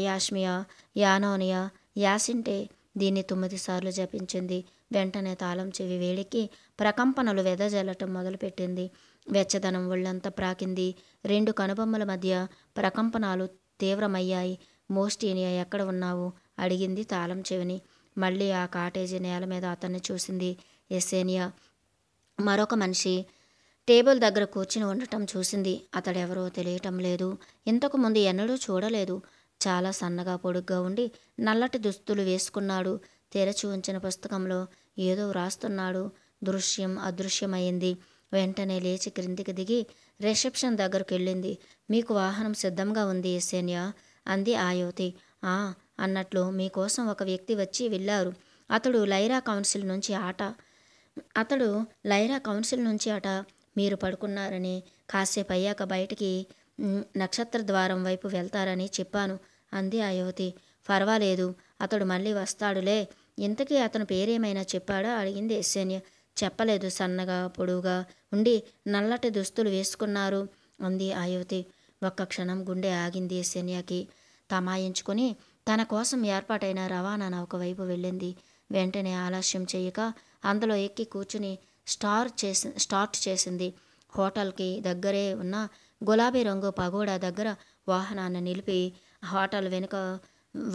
S1: యానోనియా యాసింటే దీన్ని తొమ్మిది సార్లు జపించింది వెంటనే తాళం చెవి వేడికి ప్రకంపనలు వెదజల్లటం మొదలుపెట్టింది వెచ్చదనం ఒళ్ళంతా ప్రాకింది రెండు కనుబొమ్మల మధ్య ప్రకంపనాలు తీవ్రమయ్యాయి మోస్టీనియా ఎక్కడ ఉన్నావు అడిగింది తాళం చెవిని మళ్ళీ ఆ కాటేజీ నేల మీద అతన్ని చూసింది ఎస్సేనియా మరొక మనిషి టేబుల్ దగ్గర కూర్చుని ఉండటం చూసింది అతడెవరో తెలియటం లేదు ఇంతకు ముందు ఎన్నడూ చూడలేదు చాలా సన్నగా పొడుగ్గా ఉండి నల్లటి దుస్తులు వేసుకున్నాడు తెరచి ఉంచిన పుస్తకంలో ఏదో వ్రాస్తున్నాడు దృశ్యం అదృశ్యమైంది వెంటనే లేచి క్రిందికి దిగి రిసెప్షన్ దగ్గరకు వెళ్ళింది మీకు వాహనం సిద్ధంగా ఉంది సేన్య అంది ఆ యువతి ఆ అన్నట్లు మీకోసం ఒక వ్యక్తి వచ్చి వెళ్ళారు అతడు లైరా కౌన్సిల్ నుంచి ఆట అతడు లైరా కౌన్సిల్ నుంచి అట మీరు పడుకున్నారని కాసేపు అయ్యాక బయటికి నక్షత్ర ద్వారం వైపు వెళ్తారని చెప్పాను అంది ఆ యువతి పర్వాలేదు అతడు మళ్ళీ వస్తాడులే ఇంతకీ అతను పేరేమైనా చెప్పాడా అడిగింది యశ్వన్య చెప్పలేదు సన్నగా పొడువుగా ఉండి నల్లటి దుస్తులు వేసుకున్నారు అంది ఆ యువతి ఒక్క క్షణం గుండె ఆగింది యశ్వన్యకి తమాయించుకొని తన కోసం ఏర్పాటైన రవాణా నౌక వైపు వెళ్ళింది వెంటనే ఆలస్యం చేయక అందులో ఎక్కి కూర్చుని స్టార్ చేసి స్టార్ట్ చేసింది హోటల్కి దగ్గరే ఉన్న గులాబీ రంగు పగోడా దగ్గర వాహనాన్ని నిలిపి హోటల్ వెనుక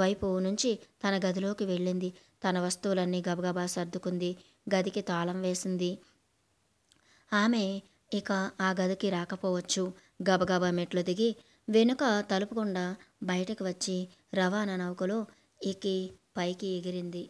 S1: వైపు నుంచి తన గదిలోకి వెళ్ళింది తన వస్తువులన్నీ గబగబా సర్దుకుంది గదికి తాళం వేసింది ఆమె ఇక ఆ గదికి రాకపోవచ్చు గబగబా మెట్లు దిగి వెనుక తలుపుకుండా బయటకు వచ్చి రవాణా నౌకలో ఎక్కి పైకి ఎగిరింది